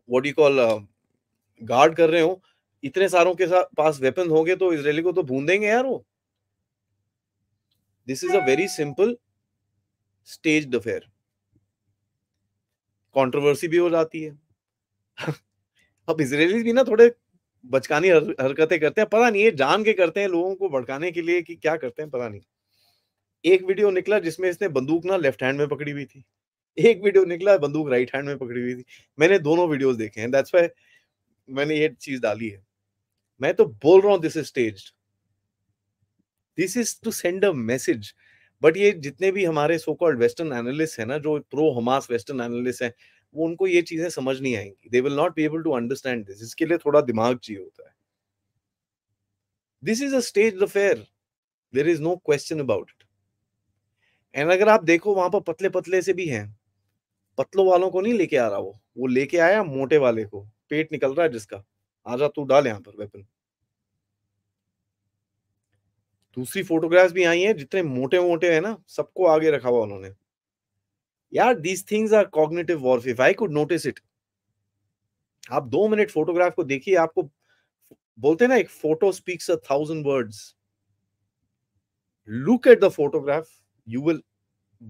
व्हाट यू कॉल गार्ड कर रहे हो इतने सारों के साथ पास वेपन होंगे तो इसराइली को तो भून देंगे यार वो this is a very simple stage affair controversy भी हो जाती है अब इसराइली भी ना थोड़े बचकानी हर, हरकतें करते हैं पता नहीं ये जान के करते हैं लोगों को भड़काने के लिए कि क्या करते हैं पता नहीं एक वीडियो निकला जिसमें इसने बंदूक ना लेफ्ट हैंड में पकड़ी हुई थी एक वीडियो निकला बंदूक राइट हैंड में पकड़ी हुई थी मैंने दोनों वीडियोस देखे हैं दैट्स व्हाई मैंने ये चीज डाली है मैं तो बोल रहा हूं this is staged this is to send a message but ये जितने भी हमारे सो कॉल्ड वेस्टर्न एनालिस्ट है ना जो प्रो हमास वेस्टर्न एनालिस्ट है वो उनको ये चीजें समझ नहीं आएंगी they will not be able to understand this इसके लिए थोड़ा दिमाग चाहिए होता है this is a stage affair there is no question about it and अगर आप देखो वहां पर पतले पतले से भी हैं पतलों वालों को नहीं लेके आ रहा वो वो लेके आया मोटे वाले को पेट निकल रहा है जिसका आजा तू डाल यहाँ पर वेपन दूसरी फोटोग्राफ्स भी आई हैं जितने मोटे मोटे हैं ना सबको आगे रखा हुआ उन्होंने यार these things are cognitive warfare I could notice it आप दो मिनट फोटोग्राफ को देखिए आपको बोलते ना एक photo speaks a thousand words look at the photograph you will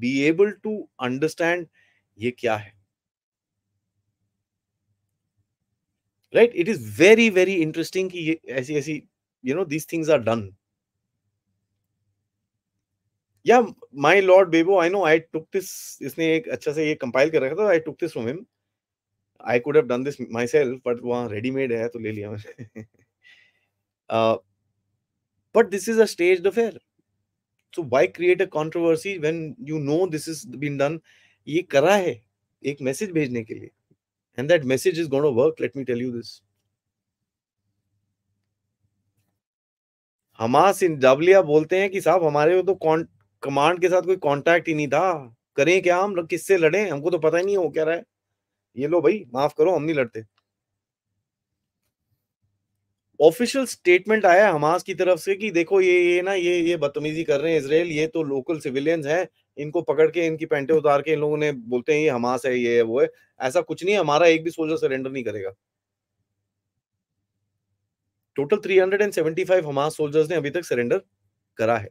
be able to understand ये क्या है right it is very very interesting कि ये ऐसी ऐसी you know these things are done या माय लॉर्ड बेबो I know I took this इसने एक अच्छा से ये कंपाइल कर रखा था I took this from him I could have done this myself but वहाँ रेडीमेड है तो ले लिया मैंने but this is a stage affair so why create a controversy when you know this is been done ये करा है एक मैसेज भेजने के लिए and that message is gonna work let me tell you this Hamas in Jabalia बोलते हैं कि साहब हमारे को तो कमांड के साथ कोई कांटेक्ट ही नहीं था करें क्या हम लोग किससे लड़े हमको तो पता ही नहीं हो क्या रहा है ये लो भाई माफ करो हम नहीं लड़ते ऑफिशियल स्टेटमेंट आया हमास की तरफ से कि देखो ये ये ना ये ये बदतमीजी कर रहे हैं इसराइल ये तो लोकल सिविलियंस हैं इनको पकड़ के इनकी पैंटे उतार के इन लोगों ने बोलते हैं ये हमास है ये है वो है ऐसा कुछ नहीं हमारा एक भी सोल्जर सरेंडर नहीं करेगा टोटल 375 हमास सोल्जर्स ने अभी तक सरेंडर करा है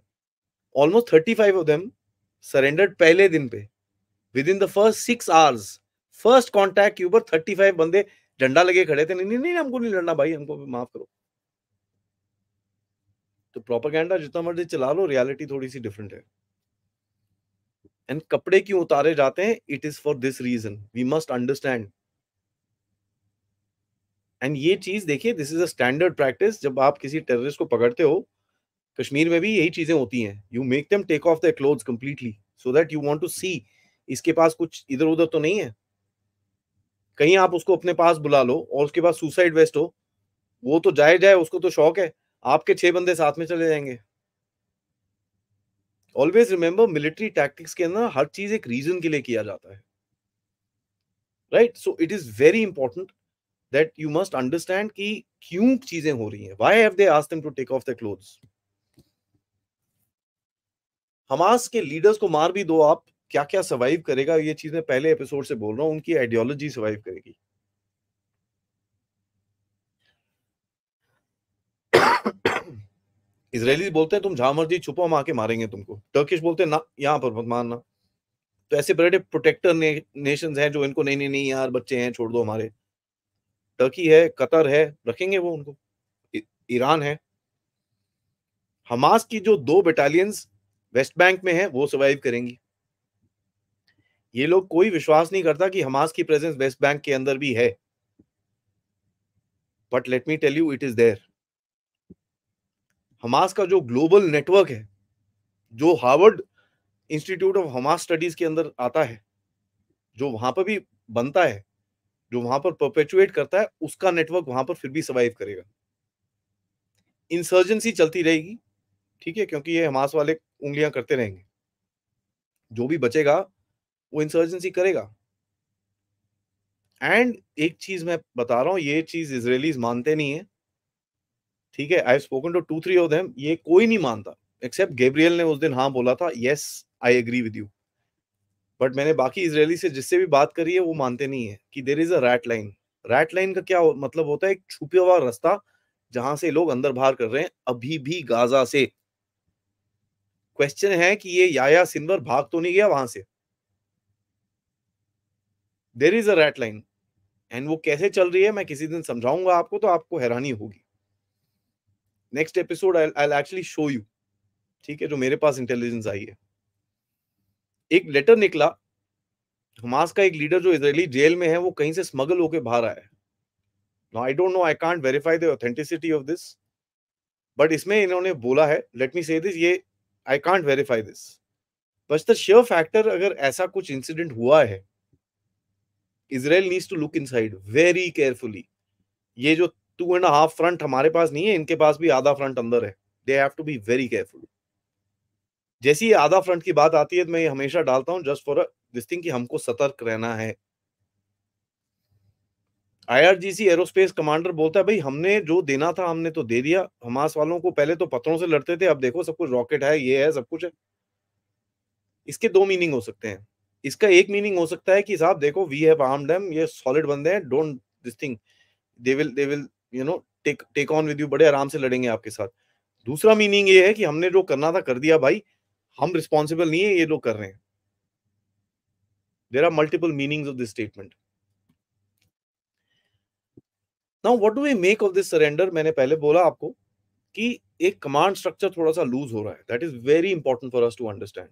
ऑलमोस्ट 35 ऑफ देम सरेंडर पहले दिन पे within the first six hours first contact के ऊपर 35 बंदे डंडा लगे खड़े थे नहीं नहीं नहीं हमको नहीं लड़ना भाई हमको माफ करो तो प्रोपागेंडा जितना मर्जी चला लो रियलिटी थोड़ी सी डिफरेंट है एंड कपड़े क्यों उतारे जाते हैं it is for this reason we must understand and ये चीज देखिए this is a standard practice जब आप किसी टेररिस्ट को पकड़ते हो कश्मीर में भी यही चीजें होती हैं you make them take off the cloth completely so that you want to see इसके पास कुछ इधर उधर तो नहीं है कहीं आप उसको अपने पास बुला लो और उसके पास सुसाइड वेस्ट हो वो तो जाए जाए उसको तो शौक है आपके छह बंदे साथ में चले जाएंगे ऑलवेज रिमेंबर मिलिट्री टैक्टिक्स के अंदर हर चीज एक रीजन के लिए किया जाता है right so it is very important that you must understand कि क्यों चीजें हो रही हैं why have they asked them to take off the clothes Hamas के लीडर्स को मार भी दो आप क्या क्या सर्वाइव करेगा ये चीज मैं पहले एपिसोड से बोल रहा हूं उनकी आइडियोलॉजी सर्वाइव करेगी इसराइली बोलते हैं तुम जहां मर्जी छुपो हम आके मारेंगे तुमको टर्किश बोलते हैं ना यहाँ पर मत मारना तो ऐसे बड़े प्रोटेक्टर ने, नेशन है जो इनको नहीं नहीं नहीं यार बच्चे हैं छोड़ दो हमारे टर्की है कतर है रखेंगे वो उनको ईरान है हमास की जो दो बटालियंस वेस्ट बैंक में है वो सर्वाइव करेंगी ये लोग कोई विश्वास नहीं करता कि हमास की प्रेजेंस वेस्ट बैंक के अंदर भी है but let me tell you it is there Hamas का जो ग्लोबल नेटवर्क है जो Harvard Institute of Hamas Studies के अंदर आता है जो वहां पर भी बनता है जो वहां पर परपेचुएट करता है उसका नेटवर्क वहां पर फिर भी सर्वाइव करेगा इंसर्जेंसी चलती रहेगी ठीक है क्योंकि ये हमास वाले उंगलियां करते रहेंगे जो भी बचेगा वो इंसर्जेंसी करेगा एंड एक चीज मैं बता रहा हूं ये चीज इसराइलीज मानते नहीं है ठीक है I spoken to two three of ये कोई नहीं मानता एक्सेप्ट गैब्रियल ने उस दिन हाँ बोला था yes I agree with you but मैंने बाकी इसराइली से जिससे भी बात करी है वो मानते नहीं है कि there is a rat line rat line का क्या हो, मतलब होता है एक छुपा हुआ रास्ता जहां से लोग अंदर बाहर कर रहे हैं अभी भी गाजा से क्वेश्चन है कि ये याया सिन्वर भाग तो नहीं गया वहां से there is a rat line and वो कैसे चल रही है मैं किसी दिन समझाऊंगा आपको तो आपको हैरानी होगी next episode I I actually show you ठीक है जो मेरे पास इंटेलिजेंस आई है एक लेटर निकला हमास का एक लीडर जो इजरायली जेल में है वो कहीं से स्मगल होके बाहर आया है I don't know I can't verify the authenticity of this but इसमें इन्होंने बोला है लेट मी से दिस ये आई कांट वेरीफाई दिस बस द श्योर फैक्टर अगर ऐसा कुछ इंसिडेंट हुआ है Israel needs to look inside very carefully ये जो टू एंड हाफ फ्रंट हमारे पास नहीं है इनके पास भी आधा फ्रंट अंदर है they have to be very careful जैसी आधा फ्रंट की बात आती है तो मैं ये हमेशा डालता हूं जस्ट फॉर दिस थिंग कि हमको सतर्क रहना है आईआरजीसी एरोस्पेस कमांडर बोलता है भाई हमने जो देना था हमने तो दे दिया हमास वालों को पहले तो पत्थरों से लड़ते थे अब देखो सब कुछ रॉकेट है ये है सब कुछ है इसके दो मीनिंग हो सकते हैं इसका एक मीनिंग हो सकता है कि साहब देखो वी हैव आर्म्ड देम ये सॉलिड बंदे हैं don't this thing they will they will you know take take on with you बड़े आराम से लड़ेंगे आपके साथ दूसरा मीनिंग ये है कि हमने जो करना था कर दिया भाई हम रिस्पॉन्सिबल नहीं है ये लोग कर रहे हैं there are multiple meaning of this statement now what do we make of this surrender मैंने पहले बोला आपको कि एक कमांड स्ट्रक्चर थोड़ा सा लूज हो रहा है that is very important for us to understand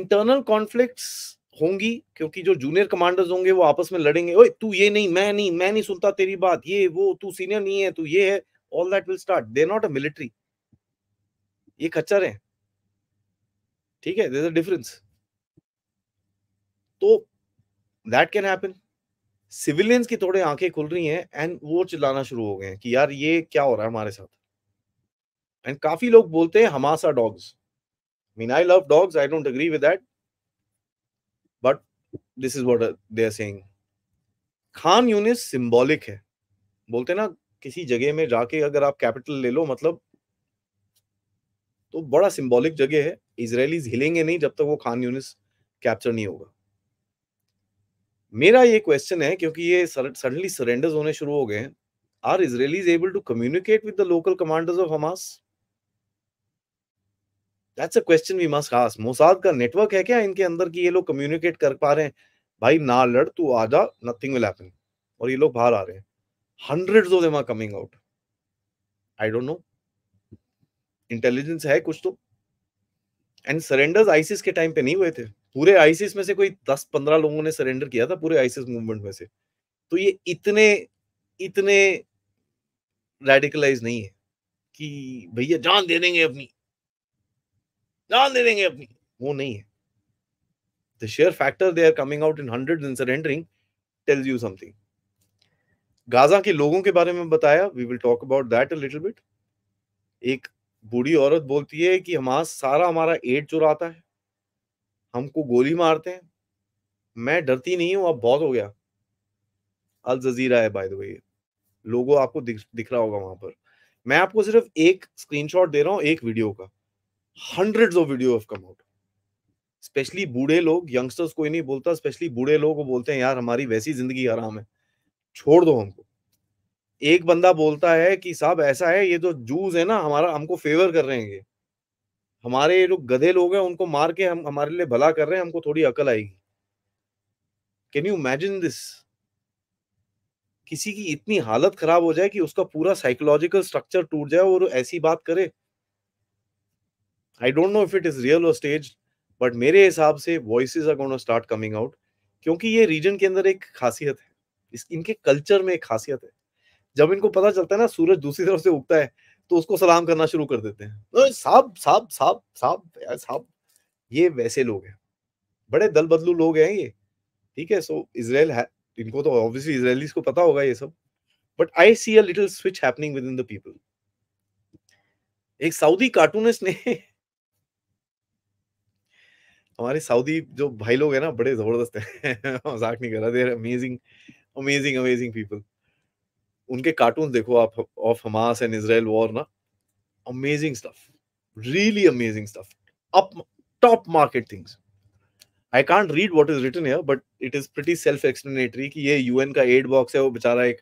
internal conflicts होंगी क्योंकि जो जूनियर कमांडर्स होंगे वो आपस में लड़ेंगे ओए तू ये नहीं मैं नहीं मैं नहीं सुनता तेरी बात ये वो तू सीनियर नहीं है तू ये है all that will start they not a military ये खच्चर है ठीक है देयर इज अ डिफरेंस तो दैट कैन हैपन सिविलियंस की थोड़े आंखें खुल रही हैं एंड वो चिल्लाना शुरू हो गए हैं कि यार ये क्या हो रहा है हमारे साथ एंड काफी लोग बोलते हैं हमासा dogs mean I love dogs I don't agree with that this is what they are saying Khan Younis symbolic है बोलते ना किसी जगह में जाके अगर आप कैपिटल ले लो मतलब तो बड़ा सिंबॉलिक जगह है इसराइलीज हिलेंगे नहीं जब तक वो खान यूनिस कैप्चर नहीं होगा मेरा ये क्वेश्चन है क्योंकि ये सडनली सरेंडर्स होने शुरू हो गए हैं are Israelis able to communicate with the local commanders of Hamas that's a question we must ask Mossad का नेटवर्क है क्या इनके अंदर की ये लोग कम्युनिकेट कर पा रहे हैं भाई ना लड़ तू आ जा नथिंग विल हैपन और ये लोग बाहर आ रहे हैं hundreds of them are coming out I don't know intelligence है कुछ तो एंड सरेंडर्स आईसीस के टाइम पे नहीं हुए थे पूरे आईसीस में से कोई 10 15 लोगों ने सरेंडर किया था पूरे आईसीस मूवमेंट में से तो ये इतने इतने रेडिकलाइज नहीं है कि भैया जान दे देंगे अपनी जान दे देंगे अपनी वो नहीं है the sheer factor they are coming out in hundred in surrendering tells you something Gaza के लोगों के बारे में बताया we will talk about that a little bit एक बूढ़ी औरत बोलती है कि हमारा सारा हमारा एड चुराता है हमको गोली मारते हैं मैं डरती नहीं हूं अब बहुत हो गया अल जजीरा है बाय द वे लोगों आपको दिख, दिख रहा होगा वहां पर मैं आपको सिर्फ एक स्क्रीनशॉट दे रहा हूं एक वीडियो का hundreds of video have come out specially बूढ़े लोग यंगस्टर्स कोई नहीं बोलता स्पेशली बूढ़े लोग वो बोलते हैं यार हमारी वैसी जिंदगी आराम है छोड़ दो हमको एक बंदा बोलता है कि साहब ऐसा है ये जो जूस है ना हमारा हमको फेवर कर रहे हैं ये हमारे जो गधे लोग हैं उनको मार के हम हमारे लिए भला कर रहे हैं हमको थोड़ी अकल आएगी कैन यू इमेजिन दिस किसी की इतनी हालत खराब हो जाए कि उसका पूरा साइकोलॉजिकल स्ट्रक्चर टूट जाए और ऐसी बात करे I don't know if it is real और स्टेज बट मेरे हिसाब से voice are gonna start coming out क्योंकि ये रीजन के अंदर एक खासियत है इस इनके कल्चर में एक खासियत है जब इनको पता चलता है ना सूरज दूसरी तरफ से उगता है तो उसको सलाम करना शुरू कर देते हैं तो साहब साहब साहब साहब साहब ये वैसे लोग हैं बड़े दल बदलू लोग हैं ये ठीक है सो इसराइल है इनको तो ऑब्वियसली इसराइलीज को पता होगा ये सब but I see a little switch happening within the people एक सऊदी कार्टूनिस्ट ने हमारे सऊदी जो भाई लोग हैं ना बड़े जबरदस्त हैं मजाक नहीं कर रहा there amazing amazing amazing people उनके कार्टून देखो आप of Hamas and Israel war ना amazing stuff really amazing stuff up top market things I can't read what is written here but it is pretty self explanatory कि ये UN का aid box है वो बेचारा एक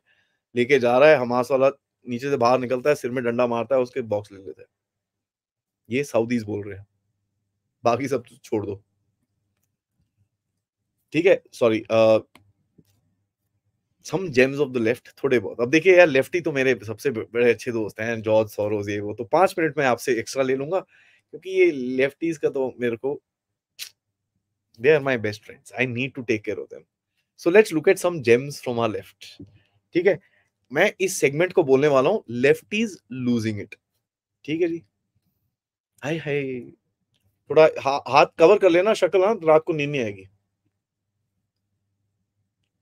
लेके जा रहा है हमास वाला नीचे से बाहर निकलता है सिर में डंडा मारता है उसके बॉक्स ले लेते हैं ये सऊदीज बोल रहे हैं बाकी सब तो छोड़ दो ठीक है sorry some gems of the left थोड़े बहुत अब देखिए यार लेफ्ट ही तो मेरे सबसे बड़े अच्छे दोस्त हैं जॉर्ज सोरोज ये वो तो पांच मिनट में आपसे एक्स्ट्रा ले लूंगा क्योंकि ये लेफ्टीज का तो मेरे को they are my best friends I need to take care of them so let's look at some gems from our left ठीक है मैं इस सेगमेंट को बोलने वाला हूँ लेफ्ट इज लूजिंग इट ठीक है जी हाय हाय थोड़ा हा, हाथ कवर कर लेना शक्ल हाँ रात को नींद नहीं आएगी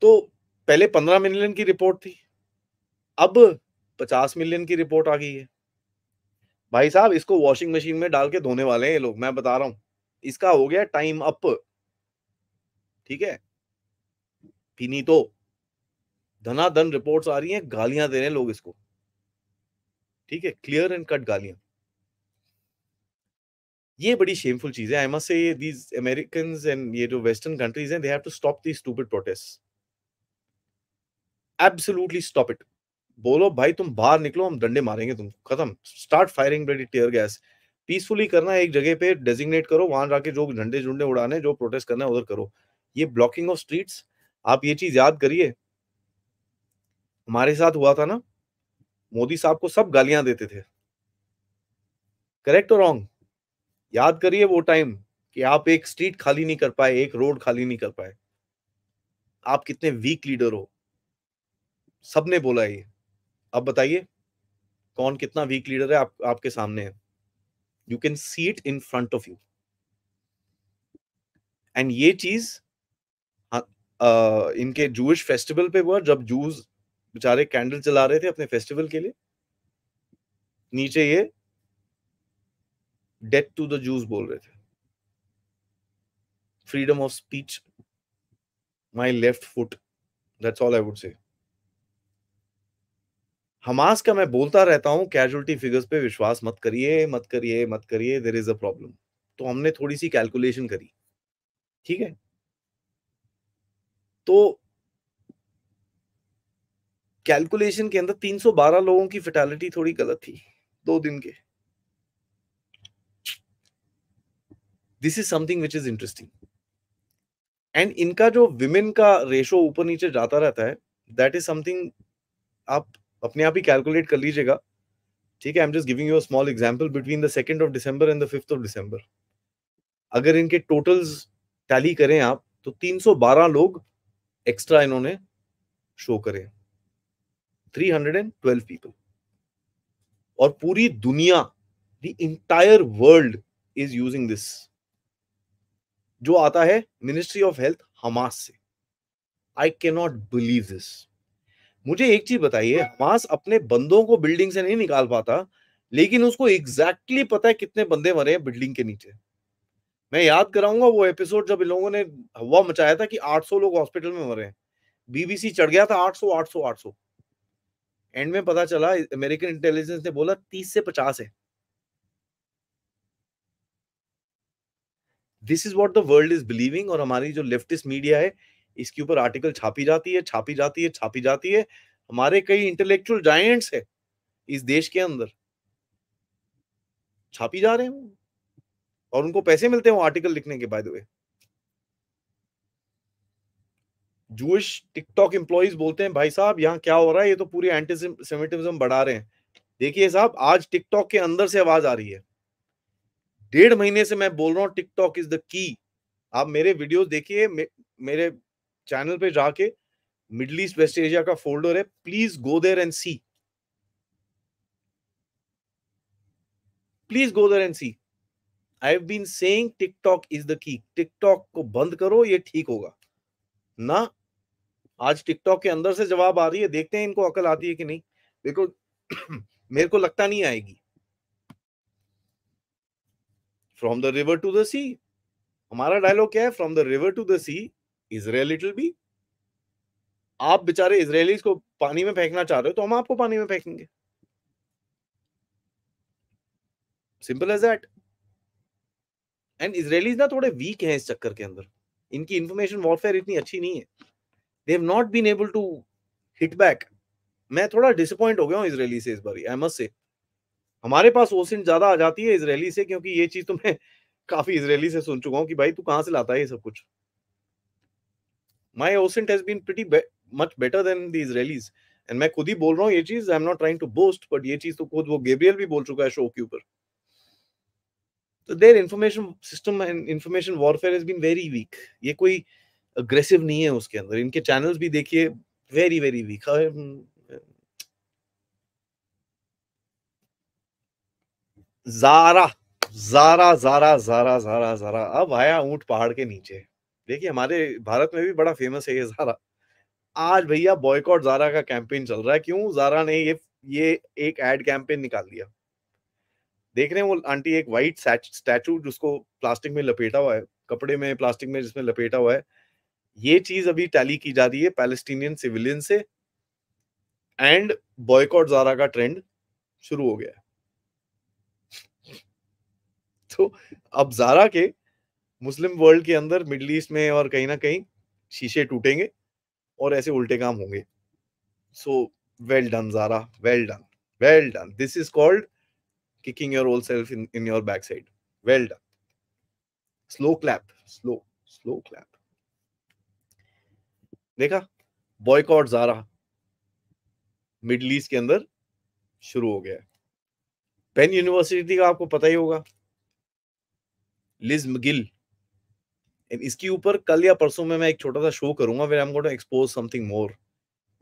तो पहले पंद्रह मिलियन की रिपोर्ट थी अब पचास मिलियन की रिपोर्ट आ गई है भाई साहब इसको वॉशिंग मशीन में डाल के धोने वाले हैं ये लोग मैं बता रहा हूं इसका हो गया टाइम अप ठीक है फिनी तो धनाधन रिपोर्ट्स आ रही हैं गालियां दे रहे हैं लोग इसको ठीक है क्लियर एंड कट गालियां ये बड़ी शेमफुल चीज है I must say these American and ये जो वेस्टर्न कंट्रीज हैं they have to stop these stupid protest absolutely stop it बोलो भाई तुम बाहर निकलो हम डंडे मारेंगे तुम खत्म start firing bloody tear gas peacefully करना एक जगह पे डेजिग्नेट करो वहां जाके जो झंडे झुंडे उड़ाने जो प्रोटेस्ट करना है उधर करो ये ब्लॉकिंग ऑफ स्ट्रीट्स आप ये चीज याद करिए हमारे साथ हुआ था ना मोदी साहब को सब गालियां देते थे करेक्ट और रॉन्ग याद करिए वो टाइम कि आप एक स्ट्रीट खाली नहीं कर पाए एक रोड खाली नहीं कर पाए आप कितने वीक लीडर हो सबने बोला ये अब बताइए कौन कितना वीक लीडर है आप, आपके सामने है you can see it in front of you and ये चीज हाँ, इनके जूश फेस्टिवल पे हुआ जब जूस बेचारे कैंडल जला रहे थे अपने फेस्टिवल के लिए नीचे ये डेथ टू द जूस बोल रहे थे freedom of speech my left foot that's all I would say Hamas का मैं बोलता रहता हूं कैजुअलिटी फिगर्स पे विश्वास मत करिए मत करिए मत करिए देर इज अ प्रॉब्लम तो हमने थोड़ी सी कैलकुलेशन करी ठीक है तो कैलकुलेशन के अंदर 312 लोगों की फिटैलिटी थोड़ी गलत थी दो दिन के this is something which is interesting and इनका जो विमेन का रेशो ऊपर नीचे जाता रहता है दैट इज समथिंग आप अपने आप ही कैलकुलेट कर लीजिएगा ठीक है I am just giving you a small example between the second of December and the fifth of December अगर इनके टोटल्स टैली करें आप तो 312 लोग एक्स्ट्रा इन्होंने शो करें 312 पीपल और पूरी दुनिया the entire world is using this जो आता है मिनिस्ट्री ऑफ हेल्थ हमास से I can not believe this मुझे एक चीज बताइए हाँ। हमास अपने बंदों को बिल्डिंग से नहीं निकाल पाता लेकिन उसको एग्जैक्टली exactly पता है कितने बंदे मरे हैं बिल्डिंग के नीचे मैं याद कराऊंगा वो एपिसोड जब इन लोगों ने हवा मचाया था कि 800 लोग हॉस्पिटल में मरे हैं बीबीसी चढ़ गया था 800 800 800 एंड में पता चला अमेरिकन इंटेलिजेंस ने बोला 30 से 50 है this is what the world is believing और हमारी जो लेफ्टिस्ट मीडिया है इसके ऊपर आर्टिकल छापी जाती है छापी जाती है छापी जाती है हमारे कई इंटेलेक्चुअल जायंट्स है इस देश के अंदर छापी जा रहे हैं और उनको पैसे मिलते हैं वो आर्टिकल लिखने के बाद हुए जूश टिकटॉक इंप्लॉइज बोलते हैं भाई साहब यहाँ क्या हो रहा है ये तो पूरी एंटी बढ़ा रहे हैं देखिए साहब आज टिकटॉक के अंदर से आवाज आ रही है डेढ़ महीने से मैं बोल रहा हूँ टिकटॉक इज द की आप मेरे वीडियोस देखिए मे, मेरे चैनल पे जाके मिडल ईस्ट वेस्ट एशिया का फोल्डर है please go there and see please go there and see I have been saying TikTok is the key TikTok को बंद करो ये ठीक होगा ना आज टिकटॉक के अंदर से जवाब आ रही है देखते हैं इनको अकल आती है कि नहीं देखो मेरे को लगता नहीं आएगी from the river to the sea हमारा डायलॉग क्या है from the river to the sea Israel it be आप बेचारे इसराइली को पानी में फेंकना चाह रहे हो तो हम आपको पानी में फेंकेंगे simple as that and Israelis ना थोड़े वीक हैं इस चक्कर के अंदर इनकी इंफॉर्मेशन वॉरफेयर इतनी अच्छी नहीं है they have not been able to hit back मैं थोड़ा डिसअपॉइंट हो गया हूँ इसराइली से इस बार आई मस्ट से हमारे पास ओसेंट ज्यादा आ जाती है इसराइली से क्योंकि ये चीज तो मैं काफी इसराइली से सुन चुका हूँ कि भाई तू कहाँ से लाता है ये सब कुछ my OSINT has been pretty be- much better than the Israelis. And मैं खुद ही बोल रहा हूँ ये चीज I am not trying to boast but ये चीज तो खुद वो गेब्रियल भी बोल चुका है शो के ऊपर तो their information system and information warfare has been very weak ये कोई अग्रेसिव नहीं है उसके अंदर इनके चैनल्स भी देखिए very very hmm, weak hmm. Zara Zara Zara Zara Zara Zara अब आया ऊंट पहाड़ के नीचे देखिए हमारे भारत में भी बड़ा फेमस है ये जारा आज भैया बॉयकॉट जारा का कैंपेन चल रहा है क्यों जारा ने ये ये एक एड कैंपेन निकाल दिया देख रहे हैं वो आंटी एक वाइट स्टैचू जिसको प्लास्टिक में लपेटा हुआ है कपड़े में प्लास्टिक में जिसमें लपेटा हुआ है ये चीज अभी टैली की जा रही है पैलेस्टीनियन सिविलियन से एंड बॉयकॉट जारा का ट्रेंड शुरू हो गया है तो अब जारा के मुस्लिम वर्ल्ड के अंदर मिडल ईस्ट में और कहीं ना कहीं शीशे टूटेंगे और ऐसे उल्टे काम होंगे so well done Zara well done well done this is called your your self in in your back side well done slow clap slow slow clap देखा बॉयकॉट जारा मिडल ईस्ट के अंदर शुरू हो गया पेन यूनिवर्सिटी का आपको पता ही होगा लिज मगिल इसके ऊपर कल या परसों में मैं एक छोटा सा शो करूंगा where I am going expose something more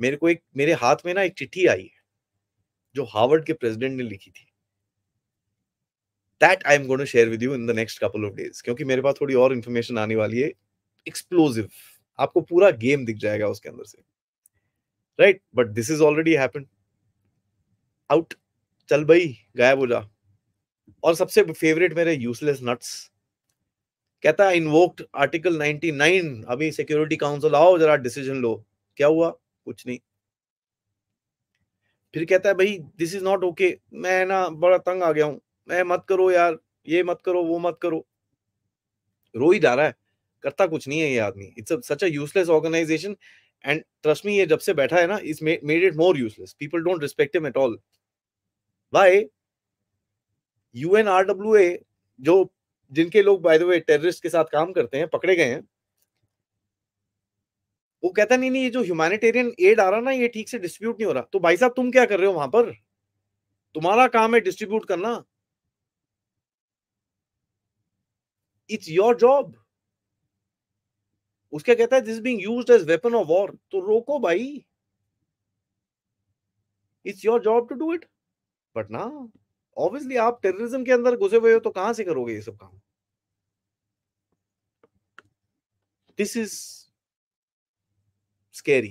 मेरे को एक मेरे हाथ में ना एक चिट्ठी आई है जो हार्वर्ड के प्रेसिडेंट ने लिखी थी that I am going share with you in the next couple of days क्योंकि मेरे पास थोड़ी और इन्फॉर्मेशन आने वाली है एक्सप्लोजिव आपको पूरा गेम दिख जाएगा उसके अंदर से right but this is already happened out चल भाई गायब हो जा और सबसे फेवरेट मेरे यूजलेस नट्स कहता है इन्वोक्ड आर्टिकल 99 अभी सिक्योरिटी काउंसिल आओ जरा डिसीजन लो क्या हुआ कुछ नहीं फिर कहता है भाई दिस इज नॉट ओके मैं ना बड़ा तंग आ गया हूं मैं मत करो यार ये मत करो वो मत करो रो ही जा रहा है करता कुछ नहीं है ये आदमी it's such a useless organisation and trust me ये जब से बैठा है ना it's made it more useless people don't respect him at all why UNRWA जो जिनके लोग बाय द वे टेररिस्ट के साथ काम करते हैं पकड़े गए हैं वो कहता नहीं नहीं ये जो ह्यूमैनिटेरियन एड आ रहा ना ये ठीक से डिस्ट्रीब्यूट नहीं हो रहा तो भाई साहब तुम क्या कर रहे हो वहां पर तुम्हारा काम है डिस्ट्रीब्यूट करना इट्स योर जॉब उसके कहता है this being used as weapon of war तो रोको भाई it's your job to do it but ना ऑब्वियसली आप टेररिज्म के अंदर घुसे हुए हो तो कहां से करोगे ये सब काम this is scary.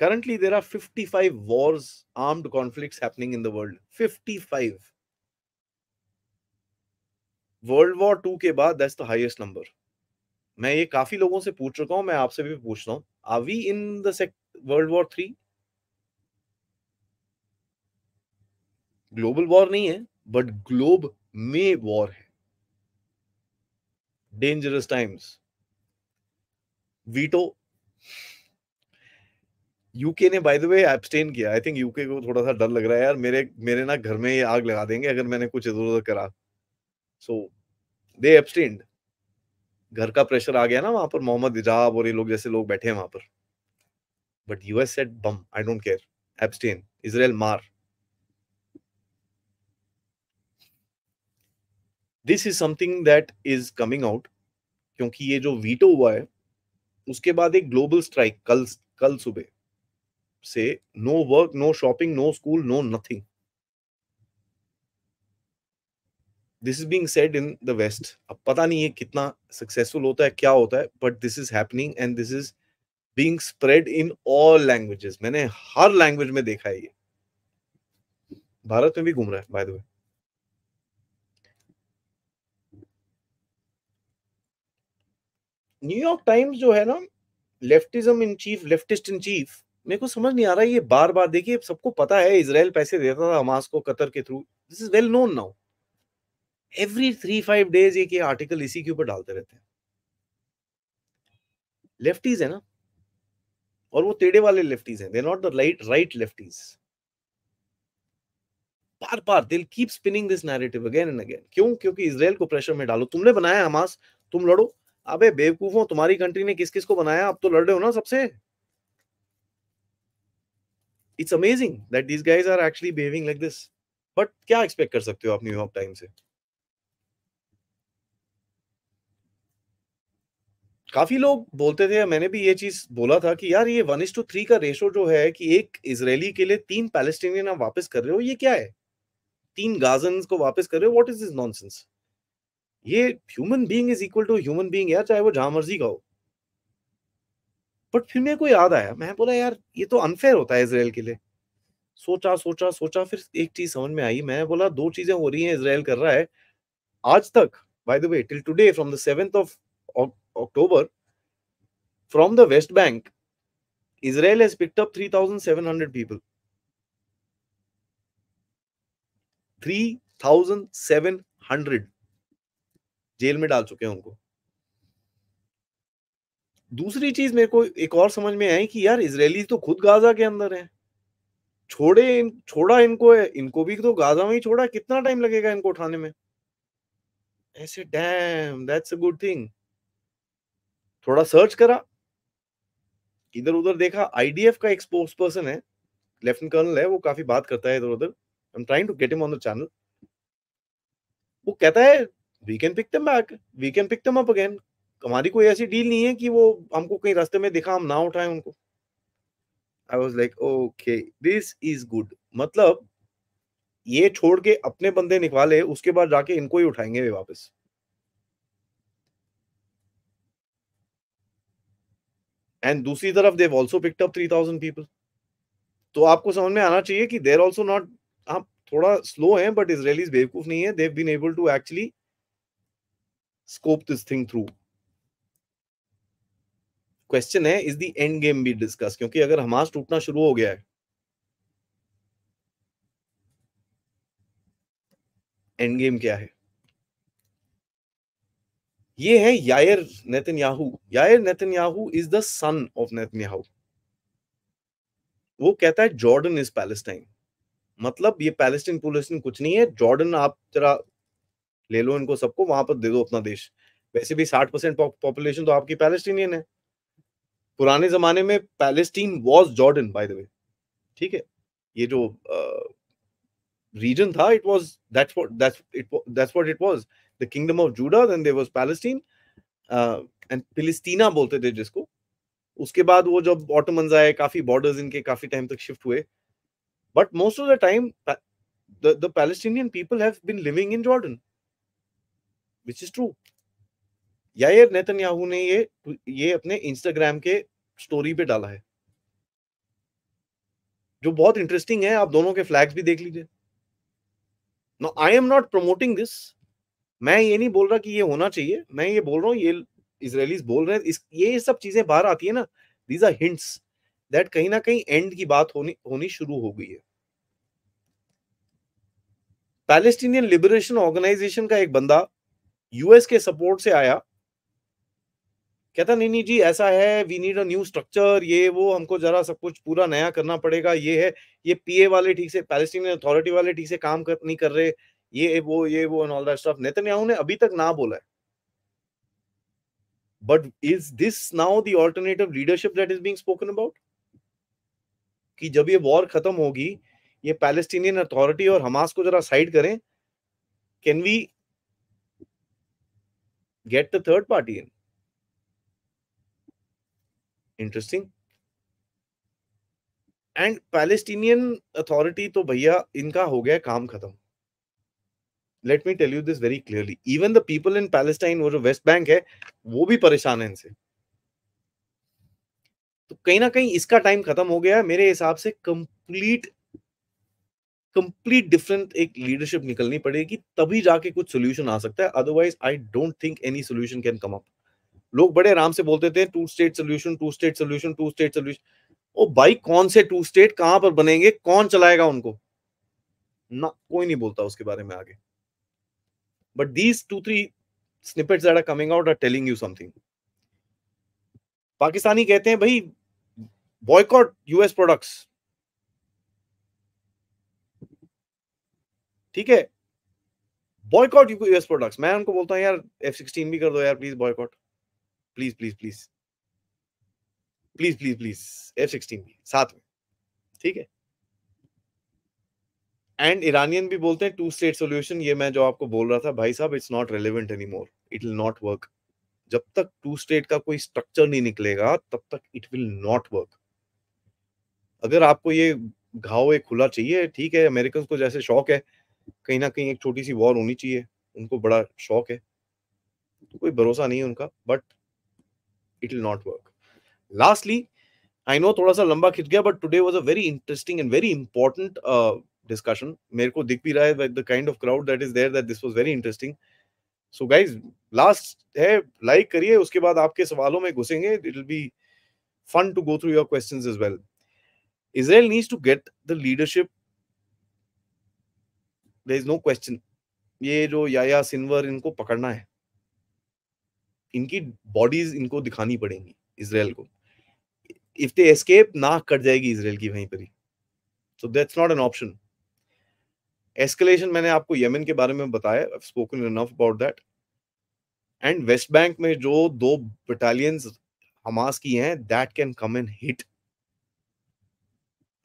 Currently, there are 55 wars, armed conflicts happening in the world. 55. World war two के बाद दैट्स द हाईएस्ट नंबर मैं ये काफी लोगों से पूछ चुका हूं मैं आपसे भी पूछ रहा हूं are we in the world war three global war नहीं है बट ग्लोब में वॉर है डेंजरस टाइम्स वीटो यूके ने बाय द वे एब्सटेन किया आई थिंक यूके को थोड़ा सा डर लग रहा है यार मेरे मेरे ना घर में ये आग लगा देंगे अगर मैंने कुछ इधर उधर करा सो दे एब्सटेंड घर का प्रेशर आ गया ना वहां पर मोहम्मद इजाब और ये लोग जैसे लोग बैठे हैं वहां पर but US set bomb I don't care abstain Israel मार this is something that is coming out क्योंकि ये जो वीटो हुआ है उसके बाद एक ग्लोबल स्ट्राइक कल कल सुबह से no work no shopping no school no nothing this is being said in the west अब पता नहीं है कितना सक्सेसफुल होता है क्या होता है but this is happening and this is being spread in all languages मैंने हर लैंग्वेज में देखा है ये भारत में भी घूम रहा है by the way New York Times जो है ना leftism in chief leftist in chief मेरे को समझ नहीं आ रहा ये बार बार देखिए सबको पता है इसराइल पैसे देता था हमास को कतर के through this is well known now every three five days एक आर्टिकल इसी के ऊपर डालते रहते हैं लेफ्टीज है ना और वो टेढ़े वाले लेफ्टीज हैं they not the right right lefties बार बार दिल keep spinning this narrative again and again क्यों क्योंकि इसराइल को प्रेशर में डालो तुमने बनाया हमास तुम लड़ो अबे बेवकूफों तुम्हारी कंट्री ने किस किस को बनाया आप तो लड़ रहे हो ना सबसे it's amazing that these guys are actually behaving like this but क्या एक्सपेक्ट कर सकते हो आप न्यूयॉर्क टाइम से काफी लोग बोलते थे मैंने भी ये चीज बोला था कि यार ये वन इज टू थ्री का रेशो जो है कि एक इसराइली के लिए तीन पैलेस्टीनियन आप वापस कर रहे हो ये क्या है तीन गाजन को वापस कर रहे हो व्हाट इज दिस नॉनसेंस ये human being is equal to human being यार चाहे वो जहां मर्जी का हो बट फिर मेरे को याद आया मैं बोला यार ये तो अनफेयर होता है इसराइल के लिए सोचा सोचा सोचा फिर एक चीज समझ में आई मैं बोला दो चीजें हो रही हैं इसराइल कर रहा है आज तक by the way till today from the seventh of October from the West Bank Israel has picked up 3,700 people. 3,700. जेल में डाल चुके हैं उनको दूसरी चीज मेरे को एक और समझ में आई कि यार इसराइली तो खुद गाजा के अंदर है छोड़े इन, छोड़ा इनको है इनको भी तो गाजा में ही छोड़ा कितना टाइम लगेगा इनको उठाने में ऐसे damn that's a good thing थोड़ा सर्च करा इधर उधर देखा आईडीएफ का एक स्पोर्ट्स पर्सन है लेफ्टिनेंट कर्नल है वो काफी बात करता है इधर उधर I am trying to get him on the channel वो कहता है we can pick them back we can pick them up again हमारी कोई ऐसी डील नहीं है कि वो हमको कहीं रास्ते में दिखा हम ना उठाएं उनको I was like okay this is good मतलब ये छोड़ के अपने बंदे निकाले उसके बाद जाके इनको ही उठाएंगे वे वापस एंड दूसरी तरफ they also picked up three thousand people तो आपको समझ में आना चाहिए कि देर ऑल्सो नॉट आप थोड़ा स्लो हैं बट इसराइलीज बेवकूफ नहीं है they been able to actually scope this thing through question है is the end game be discuss क्योंकि अगर हमास टूटना शुरू हो गया है एंड गेम क्या है ये है Yair Yahu Yair Netanyahu is the son of Netanyahu वो कहता है जॉर्डन इज पैलेस्टाइन मतलब ये पैलेस्टीन पोलिस्टीन कुछ नहीं है जॉर्डन आप जरा ले लो इनको सबको वहां पर दे दो अपना देश वैसे भी साठ परसेंट पॉपुलेशन तो आपकी पैलेस्टीनियन है पुराने जमाने में Palestine was Jordan by the way ठीक है ये जो रीजन था it was that's what it was the kingdom of Judah then there was Palestine and Philistina बोलते थे जिसको उसके बाद वो जब ऑटोमन आए काफी बॉर्डर्स इनके काफी टाइम तक शिफ्ट हुए but most of the time the Palestinian people have been living in Jordan which is true Yair Netanyahu ने ये ये अपने इंस्टाग्राम के स्टोरी पे डाला है जो बहुत इंटरेस्टिंग है आप दोनों के फ्लैग्स भी देख लीजिए no I am not promoting this मैं ये नहीं बोल रहा कि ये होना चाहिए मैं ये बोल रहा हूँ ये इसराइलीज बोल रहे हैं इस ये सब चीजें बाहर आती है ना दीज आर हिंट्स दैट कहीं ना कहीं एंड की बात होनी होनी शुरू हो गई है पैलेस्टीनियन लिबरेशन ऑर्गेनाइजेशन का एक बंदा यूएस के सपोर्ट से आया कहता नहीं नहीं जी ऐसा है we need a new structure ये वो हमको जरा सब कुछ पूरा नया करना पड़ेगा ये है ये पीए वाले ठीक से पैलेस्टीनियन अथॉरिटी वाले ठीक से काम कर, नहीं कर रहे ये वो ये वो and all that stuff Netanyahu ने अभी तक ना बोला है but is this now the alternative leadership that is being spoken about कि जब ये वॉर खत्म होगी ये पैलेस्टीनियन अथॉरिटी और हमास को जरा साइड करें can we get the third party in. Interesting. And Palestinian authority तो भैया इनका हो गया काम खत्म let me tell you this very clearly even the people in Palestine वो जो वेस्ट बैंक है वो भी परेशान है इनसे तो कहीं ना कहीं इसका टाइम खत्म हो गया मेरे हिसाब से कंप्लीट कंप्लीट डिफरेंट एक लीडरशिप निकलनी पड़ेगी तभी जाके कुछ सोल्यूशन आ सकता है otherwise I don't think any solution can come up लोग बड़े आराम से बोलते थे two state solution two state solution two state solution ओ भाई कौन से टू स्टेट कहां पर बनेंगे कौन चलाएगा उनको ना कोई नहीं बोलता उसके बारे में आगे but these two three snippets are coming out are telling you something Pakistani कहते हैं भाई बॉयकॉट यूएस प्रोडक्ट्स ठीक है बॉयकॉट यूएस प्रोडक्ट्स मैं उनको बोलता हूँ यार एफ सिक्सटीन भी कर दो यार please boycott please please please please please please F sixteen भी साथ में ठीक है एंड ईरानियन भी बोलते हैं टू स्टेट सोल्यूशन ये मैं जो आपको बोल रहा था भाई साहब it's not relevant any more it will not work जब तक टू स्टेट का कोई स्ट्रक्चर नहीं निकलेगा तब तक इट विल नॉट वर्क अगर आपको ये घाव एक खुला चाहिए ठीक है अमेरिकन को जैसे शौक है कहीं ना कहीं एक छोटी सी वॉर होनी चाहिए उनको बड़ा शौक है तो कोई भरोसा नहीं है उनका but it will not work lastly I know थोड़ा सा लंबा खिंच गया but today was a very interesting and very important discussion मेरे को दिख भी रहा है the kind of crowd that is there that this was very interesting so guys last है लाइक करिए उसके बाद आपके सवालों में घुसेंगे it will be fun to go through your questions as well Israel needs to get the leadership there is no question ये जो याया सिन्वर इनको पकड़ना है इनकी बॉडीज इनको दिखानी पड़ेंगी इसराइल को इफ दे एस्केप नाक कट जाएगी इसराइल की वहीं पर ही so that's not an option escalation मैंने आपको यमन के बारे में बताया spoken enough about that and West Bank में जो दो बटालियंस हमास की हैं that can come and hit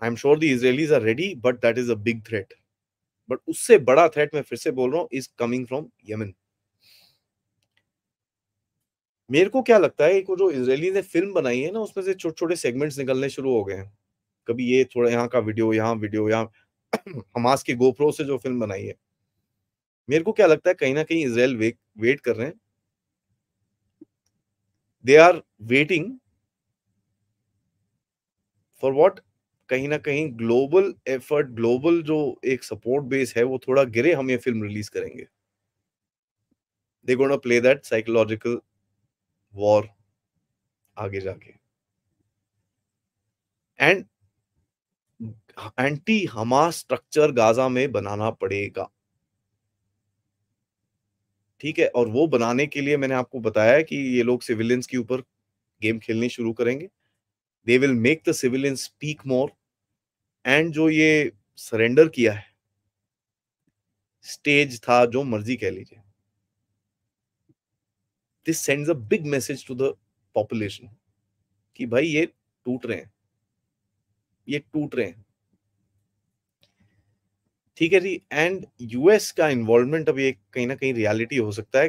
I am sure the Israelis are ready but that is a big threat but उससे बड़ा थ्रेट मैं फिर से बोल रहा हूं इज कमिंग फ्रॉम यमन मेरे को क्या लगता है को जो इसराइली ने फिल्म बनाई है ना उसमें से छोटे छोटे सेगमेंट्स निकलने शुरू हो गए हैं कभी ये थोड़ा यहाँ का वीडियो यहाँ वीडियो यहाँ हमास के गोप्रो से जो फिल्म बनाई है मेरे को क्या लगता है कहीं ना कहीं इसराइल वे, वेट कर रहे हैं they are waiting for what कहीं ना कहीं ग्लोबल एफर्ट ग्लोबल जो एक सपोर्ट बेस है वो थोड़ा गिरे हम ये फिल्म रिलीज करेंगे they gonna play that psychological war आगे जाके and anti Hamas structure Gaza में बनाना पड़ेगा ठीक है और वो बनाने के लिए मैंने आपको बताया कि ये लोग सिविलियंस के ऊपर गेम खेलनी शुरू करेंगे they will make the civilians speak more and जो ये सरेंडर किया है स्टेज था जो मर्जी कह लीजिए this sends a big message to the population कि भाई ये टूट रहे हैं ये टूट रहे हैं ठीक है जी एंड यूएस का इन्वॉल्वमेंट अब ये कहीं ना कहीं रियलिटी हो सकता है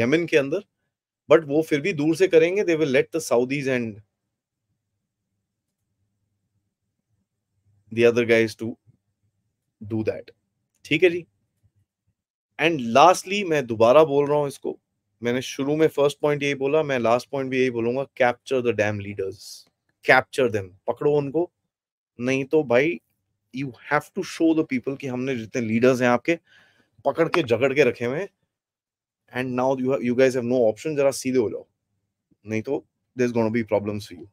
यमन के अंदर बट वो फिर भी दूर से करेंगे they will let the Saudis and the other guys to do that ठीक है जी एंड लास्टली मैं दोबारा बोल रहा हूं इसको मैंने शुरू में फर्स्ट पॉइंट यही बोला मैं लास्ट पॉइंट भी यही बोलूंगा capture the damn leaders capture them पकड़ो उनको नहीं तो भाई you have to show the people कि हमने जितने लीडर्स हैं आपके पकड़ के झगड़ के रखे हुए हैं and now you you guys have no option जरा सीधे हो जाओ नहीं तो there is gonna be problems for you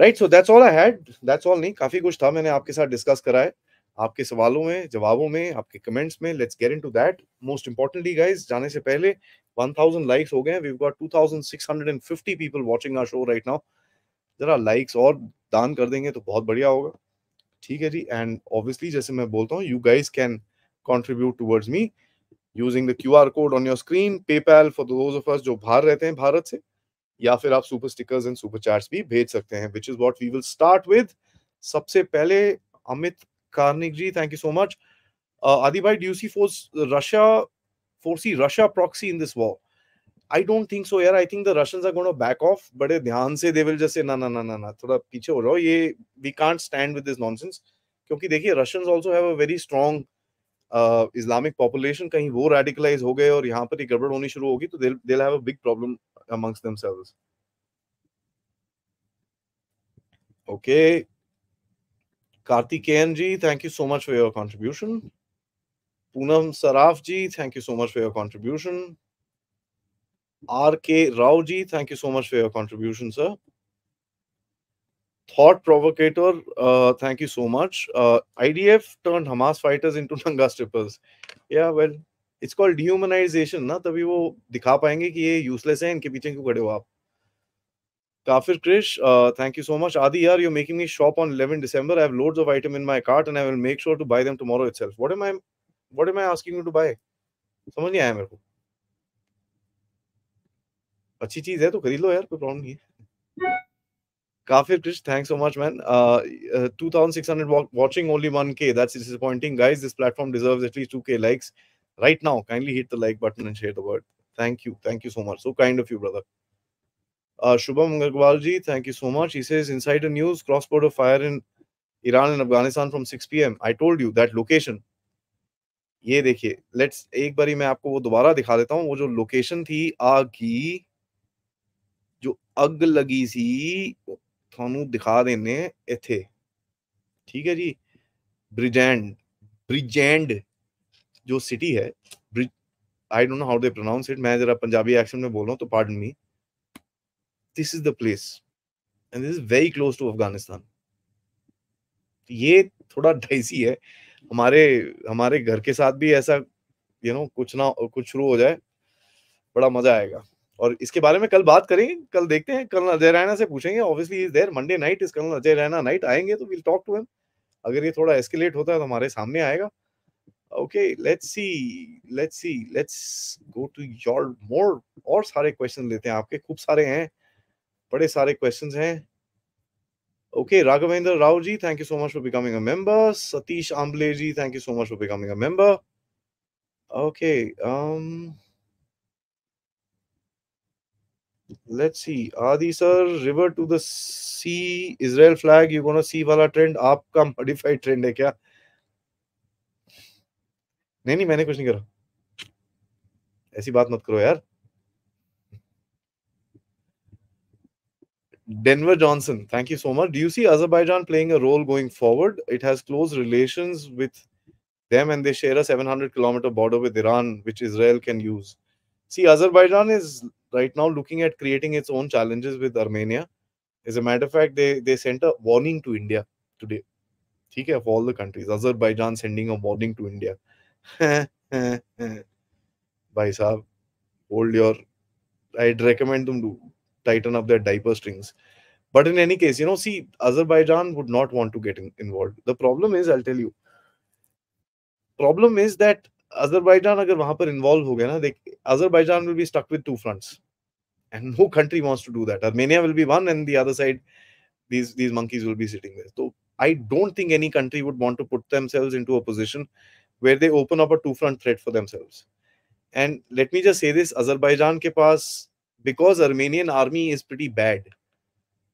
right so that's all I had that's all नहीं काफी कुछ था मैंने आपके साथ डिस्कस करा है आपके सवालों में जवाबों में आपके कमेंट्स में let's get into that most importantly guys जाने से पहले 1000 लाइक्स हो गए हैं we have got 2650 people watching our show right now जरा लाइक्स और दान कर देंगे तो बहुत बढ़िया होगा ठीक है जी एंड ऑब्वियसली जैसे मैं बोलता हूँ you guys can contribute towards me using the Q R code on your screen PayPal for those of us जो बाहर रहते हैं भारत से या फिर आप super stickers and super chat भी भेज सकते हैं which is what we will start with सबसे पहले Amit Karnik ji thank you so much Aadi भाई do see force Russia force Russia proxy in this war I don't think so यार I think the Russians are gonna back off बड़े ध्यान से they will जैसे ना ना ना ना ना थोड़ा पीछे हो रहा हो ये we can't stand with this nonsense क्योंकि देखिए Russians also have a very strong Islamic population कहीं वो रेडिकलाइज हो गए और यहाँ पर ये गड़बड़ होनी शुरू होगी तो they have a big problem amongst themselves. Okay. Karti ji, thank you so much for your contribution. Poonam Sarafji, thank you so much for your contribution. R.K. Raoji, thank you so much for your contribution, sir. Thought Provocator, uh, thank you so much. Uh, IDF turned Hamas fighters into Nanga strippers. Yeah, well, it's called humanisation ना तभी वो दिखा पाएंगे कि ये useless है इनके पीछे क्यों खड़े हो आप काफिर Krish thank you so much Adi यार you making me shop on 11 December I have loads of item in my cart and I will make sure to buy them tomorrow itself what am I what am I asking you to buy समझ नहीं आया मेरे को अच्छी चीज है तो खरीद लो यार कोई प्रॉब्लम नहीं है काफिर Krish thanks so much man 2600 watching only 1k that's disappointing guys this platform deserves at least least 2k likes right now kindly hit the like button and share the word thank you thank you so much so kind of you brother uh, Shubham ji thank you so much. He says, inside the news cross border fire in Iran and Afghanistan from 6 p.m. I told you that location. ye dekhiye let's ek bari main aapko wo dobara dikha deta hu wo jo location thi aag ki jo ag lagi si thonu dikha देने इथे theek hai ji brigand brigand जो city है I don't know how they pronounce it मैं जरा Punjabi accent में बोल रहा हूँ तो pardon me this is the place and this is very close to Afghanistan ये थोड़ा ढैसी है हमारे हमारे घर के साथ भी ऐसा यू you नो know, कुछ ना कुछ शुरू हो जाए बड़ा मजा आएगा और इसके बारे में कल बात करेंगे कल देखते हैं कर्नल अजय रैना से पूछेंगे obviously is there Monday night is colonel Ajay Raina night आएंगे तो विल टॉक टू हिम अगर ये थोड़ा एस्केलेट होता है तो हमारे सामने आएगा okay let's see let's see let's go to your more और सारे क्वेश्चन लेते हैं आपके खूब सारे हैं बड़े सारे क्वेश्चंस हैं okay Raghavendra Rao ji thank you so much for becoming a member Satish Ambale ji thank you so much for becoming a member okay um let's see adi sir river to the sea israel flag you going to see wala trend aapka modified trend hai kya नहीं नहीं मैंने कुछ नहीं करा ऐसी बात मत करो यार Denver Johnson, thank you so much. Do you see Azerbaijan playing a role going forward? It has close relations with them and they share a 700 kilometer border with Iran, which Israel can use. See, Azerbaijan is right now looking at creating its own challenges with Armenia. As a matter of fact, they, they sent a warning to India today. Okay, of all the countries, Azerbaijan sending a warning to India. भाई साहब hold your. i'd recommend them to tighten up their diaper strings but in any case you know see azerbaijan would not want to get involved the problem is i'll tell you problem is that azerbaijan agar wahan par involve azerbaijan will be stuck with two fronts and no country wants to do that armenia will be one and the other side these monkeys will be sitting there so i don't think any country would want to put themselves into a position where they open up a two front threat for themselves. And let me just say this Azerbaijan ke because Armenian army is pretty bad,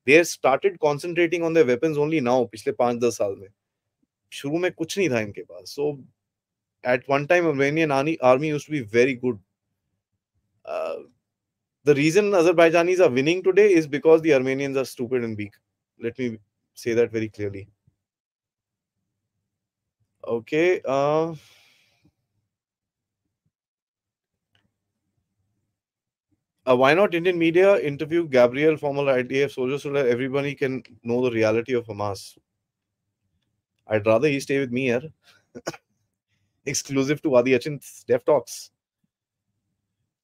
they started concentrating on their weapons only now, पिछले पांच दस साल में शुरू में कुछ नहीं था इनके So, at one time, Armenian army used to be very good. Uh, the reason Azerbaijanis are winning today is because the Armenians are stupid and weak. Let me say that very clearly. Okay. Uh, uh, why not Indian media interview Gabriel, former IDF soldier, so that everybody can know the reality of Hamas? I'd rather he stay with me here. Exclusive to Adi Achin's Dev Talks.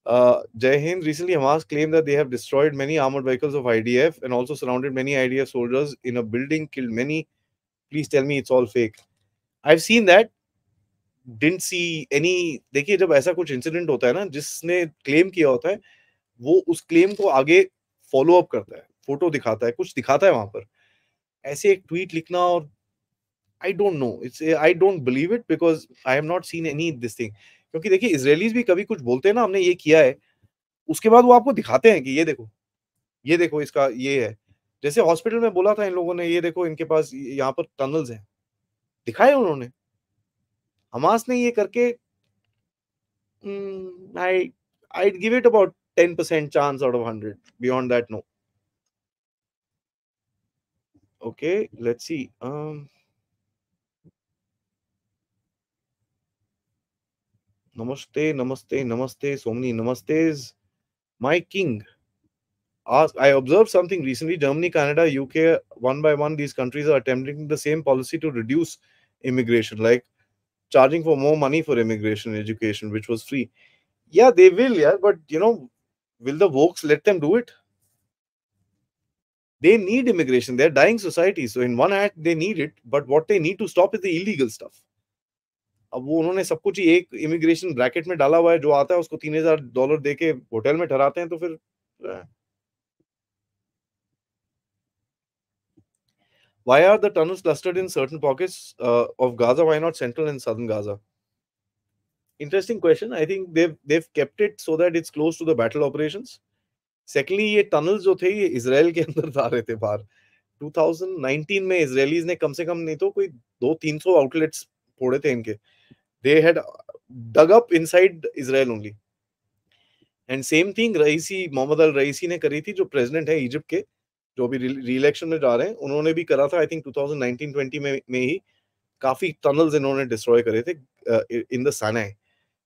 Uh, Jai Hind, recently Hamas claimed that they have destroyed many armored vehicles of IDF and also surrounded many IDF soldiers in a building, killed many. Please tell me it's all fake. I seen that didn't see any देखिए जब ऐसा कुछ incident होता है ना जिसने claim किया होता है वो उस क्लेम को आगे फॉलो अप करता है फोटो दिखाता है कुछ दिखाता है वहां पर ऐसे एक ट्वीट लिखना और I don't know it's I don't believe it because I have not seen any this thing क्योंकि देखिए इसराइलीज भी कभी कुछ बोलते हैं ना हमने ये किया है उसके बाद वो आपको दिखाते हैं कि ये देखो ये देखो इसका ये है जैसे हॉस्पिटल में बोला था इन लोगों ने ये देखो इनके पास यहाँ पर टनल्स हैं दिखाए उन्होंने हमास ने ये करके I I give it about ten percent chance out of hundred beyond that no okay let's see um namaste namaste namaste so many namastes my king asked i observed something recently germany canada uk one by one these countries are attempting the same policy to reduce immigration, like charging for more money for immigration education, which was free. Yeah, they will, yeah, but you know, will the Vokes let them do it? They need immigration. They're dying society. So in one act, they need it, but what they need to stop is the illegal stuff. अब वो उन्होंने सब कुछ ही एक immigration bracket में डाला हुआ है जो आता है उसको तीन हजार डॉलर दे के होटल में ठहराते हैं तो फिर Why are the tunnels clustered in certain pockets uh, of Gaza? Why not central and southern Gaza? Interesting question. I think they've they've kept it so that it's close to the battle operations. secondly ye tunnels jo the ye israel ke andar ja rahe the bahar 2019 mein israelis ne kam se kam nahi to koi 2 300 outlets phode the inke they had dug up inside israel only only and same thing Raisi Mohammad al Raisi ने करी थी जो president है Egypt के जो अभी election में जा रहे हैं उन्होंने भी करा था आई थिंक 2019-20 में में ही काफी टनल्स इन्होंने डिस्ट्रॉय करे थे इन द साइना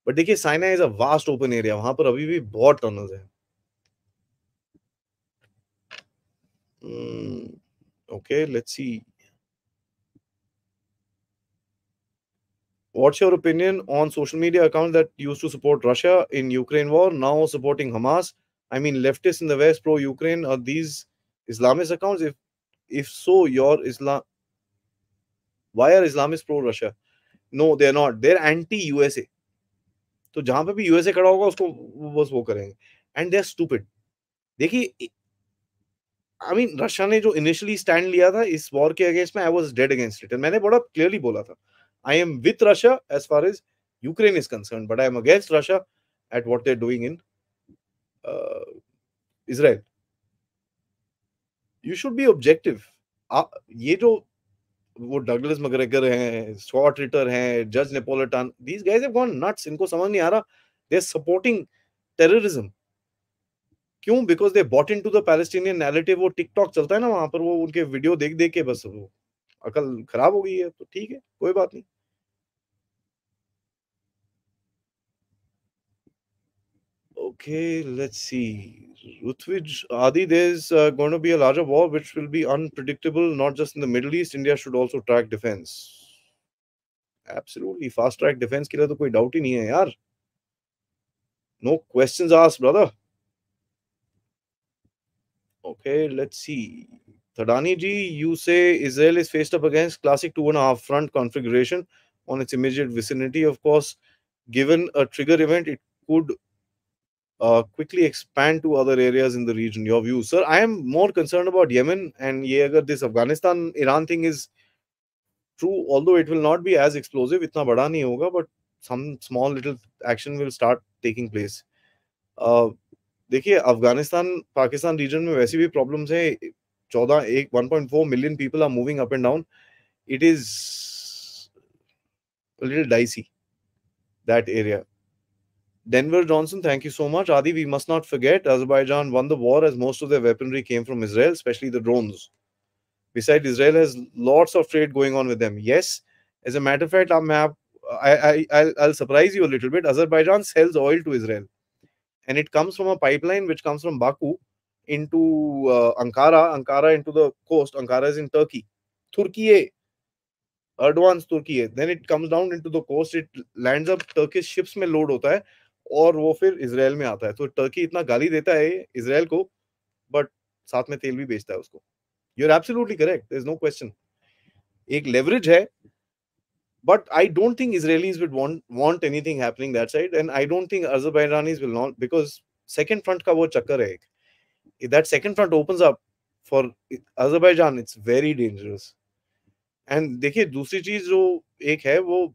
बट देखिए Sinai is a vast open area वहां पर अभी भी बहुत टनल्स हैं okay let's see what's your opinion on social media accounts that used to support russia in ukraine war now supporting hamas i mean leftists in the west pro ukraine are these Islamist accounts? If if so, your Islam why are Islamists pro Russia? No, they are not. They're anti USA. तो जहां पे भी USA खड़ा होगा उसको बस वो करेंगे एंड दे आर स्टूपिड देखिए आई मीन रशिया ने जो इनिशियली स्टैंड लिया था इस वॉर के अगेंस्ट में I was dead against it मैंने बड़ा क्लियरली बोला था I am with Russia as far as Ukraine is concern but I am against Russia at what they doing in Israel you should be objective ये जो वो Douglas मगरेकर हैं Scott Ritter हैं जज Napolitano these guys have gone nuts इनको समझ नहीं आ रहा दे आर सपोर्टिंग टेररिज्म क्यों because they bought in to the Palestinian narrative वो टिकटॉक चलता है ना वहां पर वो उनके वीडियो देख देख के बस वो अकल खराब हो गई है तो ठीक है कोई बात नहीं okay let's see which, Adi, there's uh, going to be a larger war which will be unpredictable, not just in the Middle East. India should also track defense. Absolutely. Fast track defense ke no doubt hi nahi hai, yaar. No questions asked, brother. Okay, let's see. Thadani ji, you say Israel is faced up against classic two and a half front configuration on its immediate vicinity. Of course, given a trigger event, it could uh, quickly expand to other areas in the region? Your view, sir. I am more concerned about Yemen and ye this Afghanistan Iran thing is true, although it will not be as explosive, itna bada nahi hoga, but some small little action will start taking place. Uh, देखिए afghanistan Afghanistan-Pakistan region में वैसी भी problems हैं चौदह एक one point four million people are moving up and down that area Denver Johnson, thank you so much. Adi, we must not forget Azerbaijan won the war as most of their weaponry came from Israel, especially the drones. Besides, Israel has lots of trade going on with them. Yes, as a matter of fact, I'm I, I, I'll, I'll surprise you a little bit. Azerbaijan sells oil to Israel, and it comes from a pipeline which comes from Baku into uh, Ankara, Ankara into the coast. Ankara is in Turkey, Turkey, Erdogan's Turkey. Then it comes down into the coast. It lands up Turkish ships. Mein load hota hai. और वो फिर Israel में आता है तो Turkey इतना गाली देता है इसराइल को बट साथ में तेल भी बेचता है उसको you are absolutely correct is no question एक लेवरेज है but I don't think Israelis would want want anything happening that side and I don't think Azerbaijanis will not because second front का वो चक्कर है एक that second front opens up for Azerbaijan it's very dangerous and देखिए दूसरी चीज जो एक है वो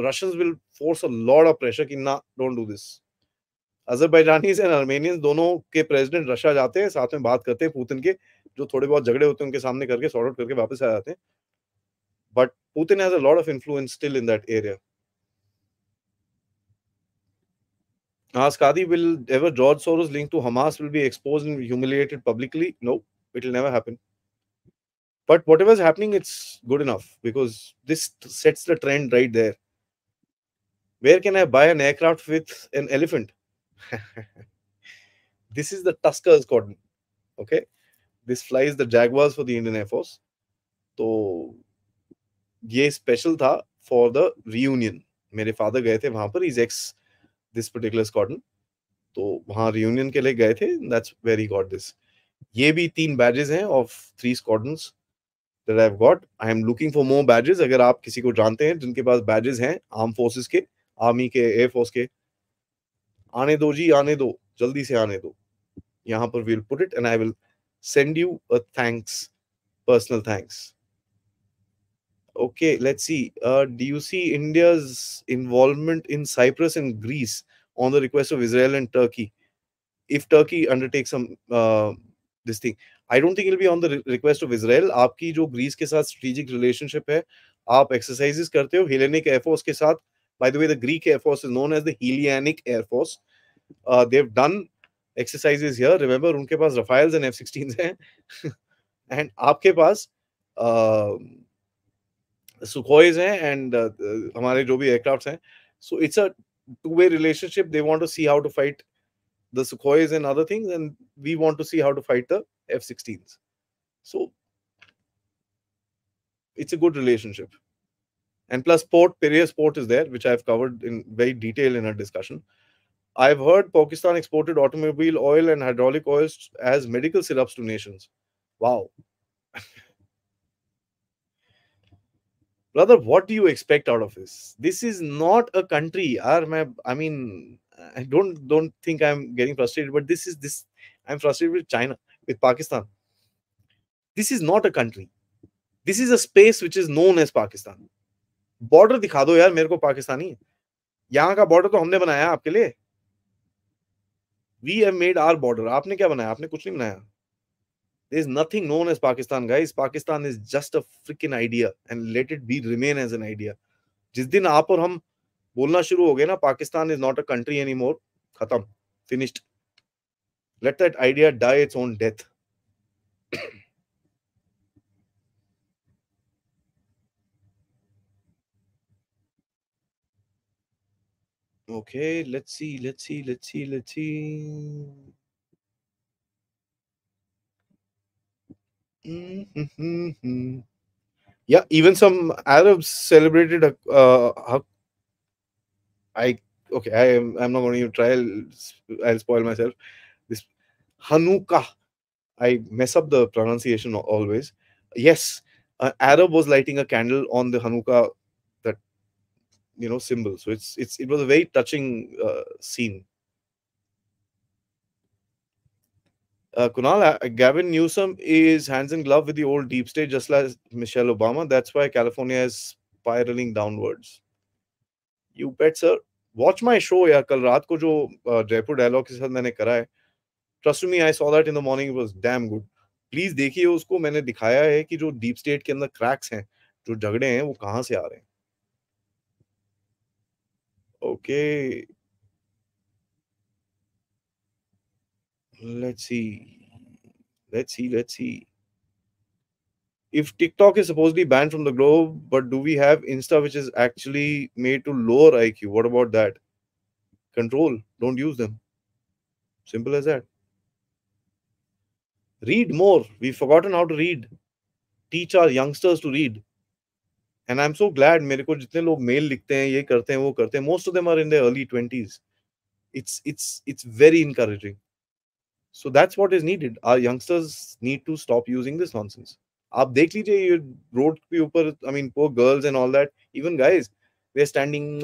Russians will force a lot of pressure कि ना don't do this Azerbaijanis and Armenians दोनों के प्रेसिडेंट रशिया जाते हैं साथ में बात करते हैं पुतिन के जो थोड़े बहुत झगड़े होते हैं उनके सामने करके सॉर्ट आउट करके वापस आ जाते हैं but Putin has a lot of influence still in that area Ask Adi, will ever George Soros linked to Hamas will be exposed and humiliated publicly? No, it will never happen. But whatever's happening, it's good enough because this sets the trend right there. Where can I buy an aircraft with an elephant? this is the Tuskers cotton. Okay. This flies the Jaguars for the Indian Air Force. तो ये special था for the reunion मेरे father गए थे वहां पर is ex this particular squadron तो वहां रियूनियन के लिए गए थे दैट्स वेरी गॉट दिस ये भी तीन बैजेस हैं of three squadrons that I have got I am looking for more badges अगर आप किसी को जानते हैं जिनके पास बैजेस हैं आर्म फोर्सेस के आर्मी के एयरफोर्स के आने दो जी आने दो जल्दी से आने दो यहां पर will put it and I will send you a thanks personal thanks okay let's see do you see India's involvement in Cyprus and Greece on the request of Israel and Turkey if Turkey undertake some this thing I don't think it will be on the request of Israel आपकी जो Greece के साथ strategic relationship है आप exercises करते हो Hellenic air force के साथ By the way, the Greek Air Force is known as the Hellenic Air Force. Uh, they've done exercises here. Remember, उनके पास Rafales and F-16s हैं, and आपके पास uh, um, Sukhois हैं and uh, हमारे जो भी aircrafts हैं. So it's a two-way relationship. They want to see how to fight the Sukhois and other things, and we want to see how to fight the F-16s. So it's a good relationship and plus port Piraeus port is there, which I've covered in very detail in our discussion. I've heard Pakistan exported automobile oil and hydraulic oils as medical syrups to nations. Wow. Brother, what do you expect out of this? This is not a country. I mean, I don't don't think I'm getting frustrated, but this is this. I'm frustrated with China, with Pakistan. This is not a country. This is a space which is known as Pakistan. Border दिखा दो यार मेरे को पाकिस्तानी यहाँ का border तो हमने बनाया आपके लिए we have made our border आपने क्या बनाया आपने कुछ नहीं बनाया there is nothing known as Pakistan guys Pakistan is just a frickin idea and let it be remain as an idea जिस दिन आप और हम बोलना शुरू हो गए ना Pakistan is not a country any more खत्म finished let that idea die its own death Okay, let's see, let's see, let's see, let's see. Mm-hmm. Yeah, even some Arabs celebrated uh, I okay, I am I'm not going to try. I'll, I'll spoil myself. This Hanukkah. I mess up the pronunciation always. Yes, an Arab was lighting a candle on the Hanukkah you know symbol so it's it's it was a very touching uh, scene uh, Kunal uh, Gavin Newsom is hands in glove with the old deep state, just like Michelle Obama. That's why California is spiraling downwards. You bet, sir. Watch my show, yeah. kal कल रात को jaipur dialogue ke sath maine kara hai trust me i saw that in the morning it was damn good please देखिए उसको मैंने दिखाया है कि जो डीप स्टेट के अंदर क्रैक्स हैं जो झगड़े हैं वो कहां से आ रहे हैं Okay. Let's see. Let's see. Let's see. If TikTok is supposedly banned from the globe, but do we have Insta, which is actually made to lower IQ? What about that? Control. Don't use them. Simple as that. Read more. We've forgotten how to read. Teach our youngsters to read. And I am so glad मेरे को जितने लोग mail लिखते हैं ये करते हैं वो करते हैं most of them are in the early twenties it's it's it's very encouraging so that's what is needed our youngsters need to stop using this nonsense आप देख लीजिए ये रोड के ऊपर I mean poor girls and all that even guys they are standing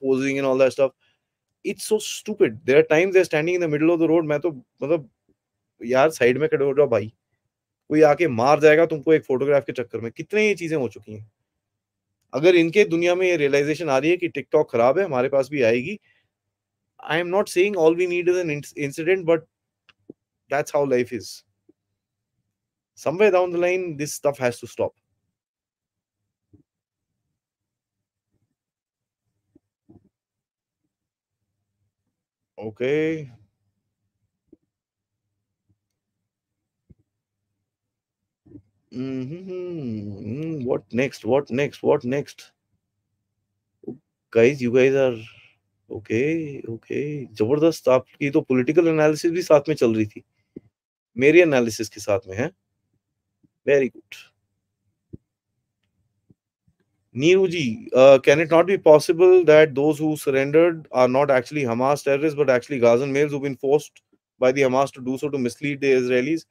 posing and all that stuff it's so stupid there times they standing in the middle of the road मैं तो मतलब यार side में खड़े हो जाओ भाई कोई आके मार जाएगा तुमको एक फोटोग्राफ के चक्कर में कितने ये चीजें हो चुकी हैं अगर इनके दुनिया में ये रियलाइजेशन आ रही है कि टिकटॉक खराब है हमारे पास भी आएगी I am not saying all we need is an incident but that's how life is some down the line this stuff has to stop okay Mm-hmm. Mm, what next? What next? What next? Oh, guys, you guys are जबरदस्त आपकी तो political analysis भी साथ में चल रही थी मेरी एनालिसिस के साथ में है very good Neeru ji can it not be possible that those surrendered are not actually Hamas terrorist but actually Gazan males who been forced by the Hamas to do so to mislead the Israelis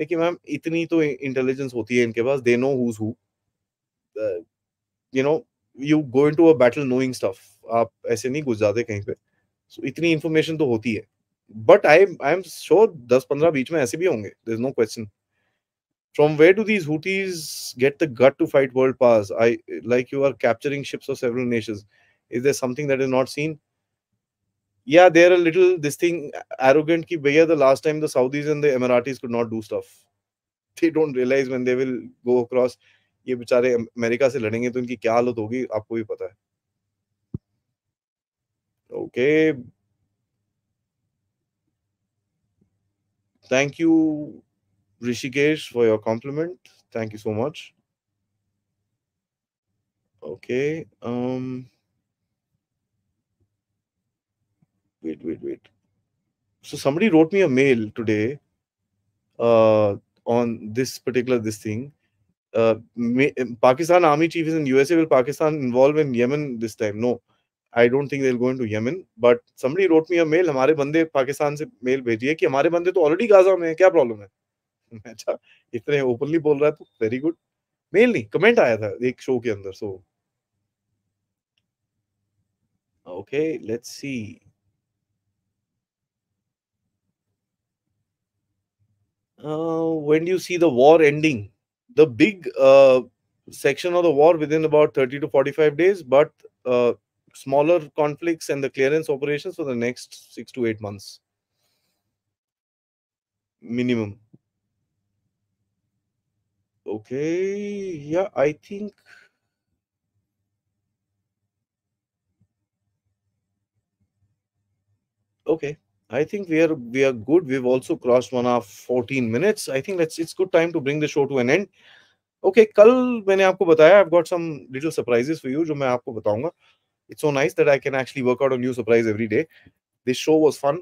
देखिए ma'am इतनी तो intelligence होती है इनके पास they know who you know you go a battle knowing stuff आप ऐसे नहीं घुस जाते कहीं पे so, इतनी इंफॉर्मेशन तो होती है but I I am sure दस पंद्रह बीच में ऐसे भी होंगे there no question from where do these Houthis get the gut to fight world pass I like you are capturing ships of several nation is there something that is not seen yeah, they're a little this thing arrogant. Ki bhaiya, the last time the Saudis and the Emiratis could not do stuff. They don't realize when they will go across. ये बेचारे America से लड़ेंगे तो इनकी क्या हालत होगी आपको भी पता है okay thank you Rishikesh for your compliment thank you so much okay um wait, wait, wait. So somebody wrote me a mail today uh, on this particular this thing. Uh, Pakistan army chief is in USA. Will Pakistan involve in Yemen this time? No, I don't think they go into Yemen but somebody wrote me a mail हमारे बंदे पाकिस्तान से mail भेजिए कि हमारे बंदे तो already Gaza में है क्या प्रॉब्लम है अच्छा इतने ओपनली बोल रहा है तो वेरी गुड मेल नहीं कमेंट आया था एक शो के अंदर so okay let's see Uh, when you see the war ending, the big uh, section of the war within about 30 to 45 days, but uh, smaller conflicts and the clearance operations for the next six to eight months minimum okay yeah i think okay I think we are we are good. We've also crossed one hour 14 minutes. I think that's it's good time to bring the show to an end. Okay, कल मैंने आपको बताया I've got some little surprises for you जो मैं आपको बताऊंगा. It's so nice that I can actually work out a new surprise every day. This show was fun.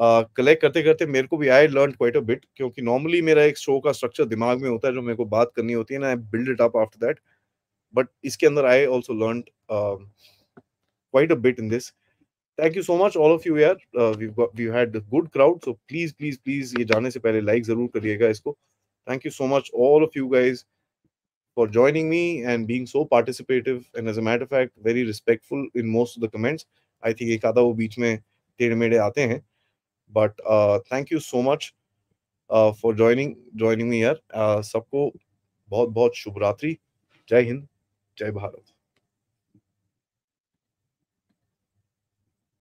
Collect करते करते मेरे को भी I learn quite a bit क्योंकि नॉर्मली मेरा एक शो का स्ट्रक्चर दिमाग में होता है जो मेरे को बात करनी होती है ना I build it up after that but इसके अंदर I also learn quite a bit in this thank you so much all of you यार we had good crowd so please please please ये जाने से पहले लाइक जरूर करिएगा इसको thank you so much all of you guys for joining me and being so participative and as a matter fact very respectful in most of the comments I think एक आधा वो बीच में टेढ़े मेढ़े आते हैं but thank you so much for joining joining me यार सबको बहुत बहुत शुभ रात्रि जय हिंद जय भारत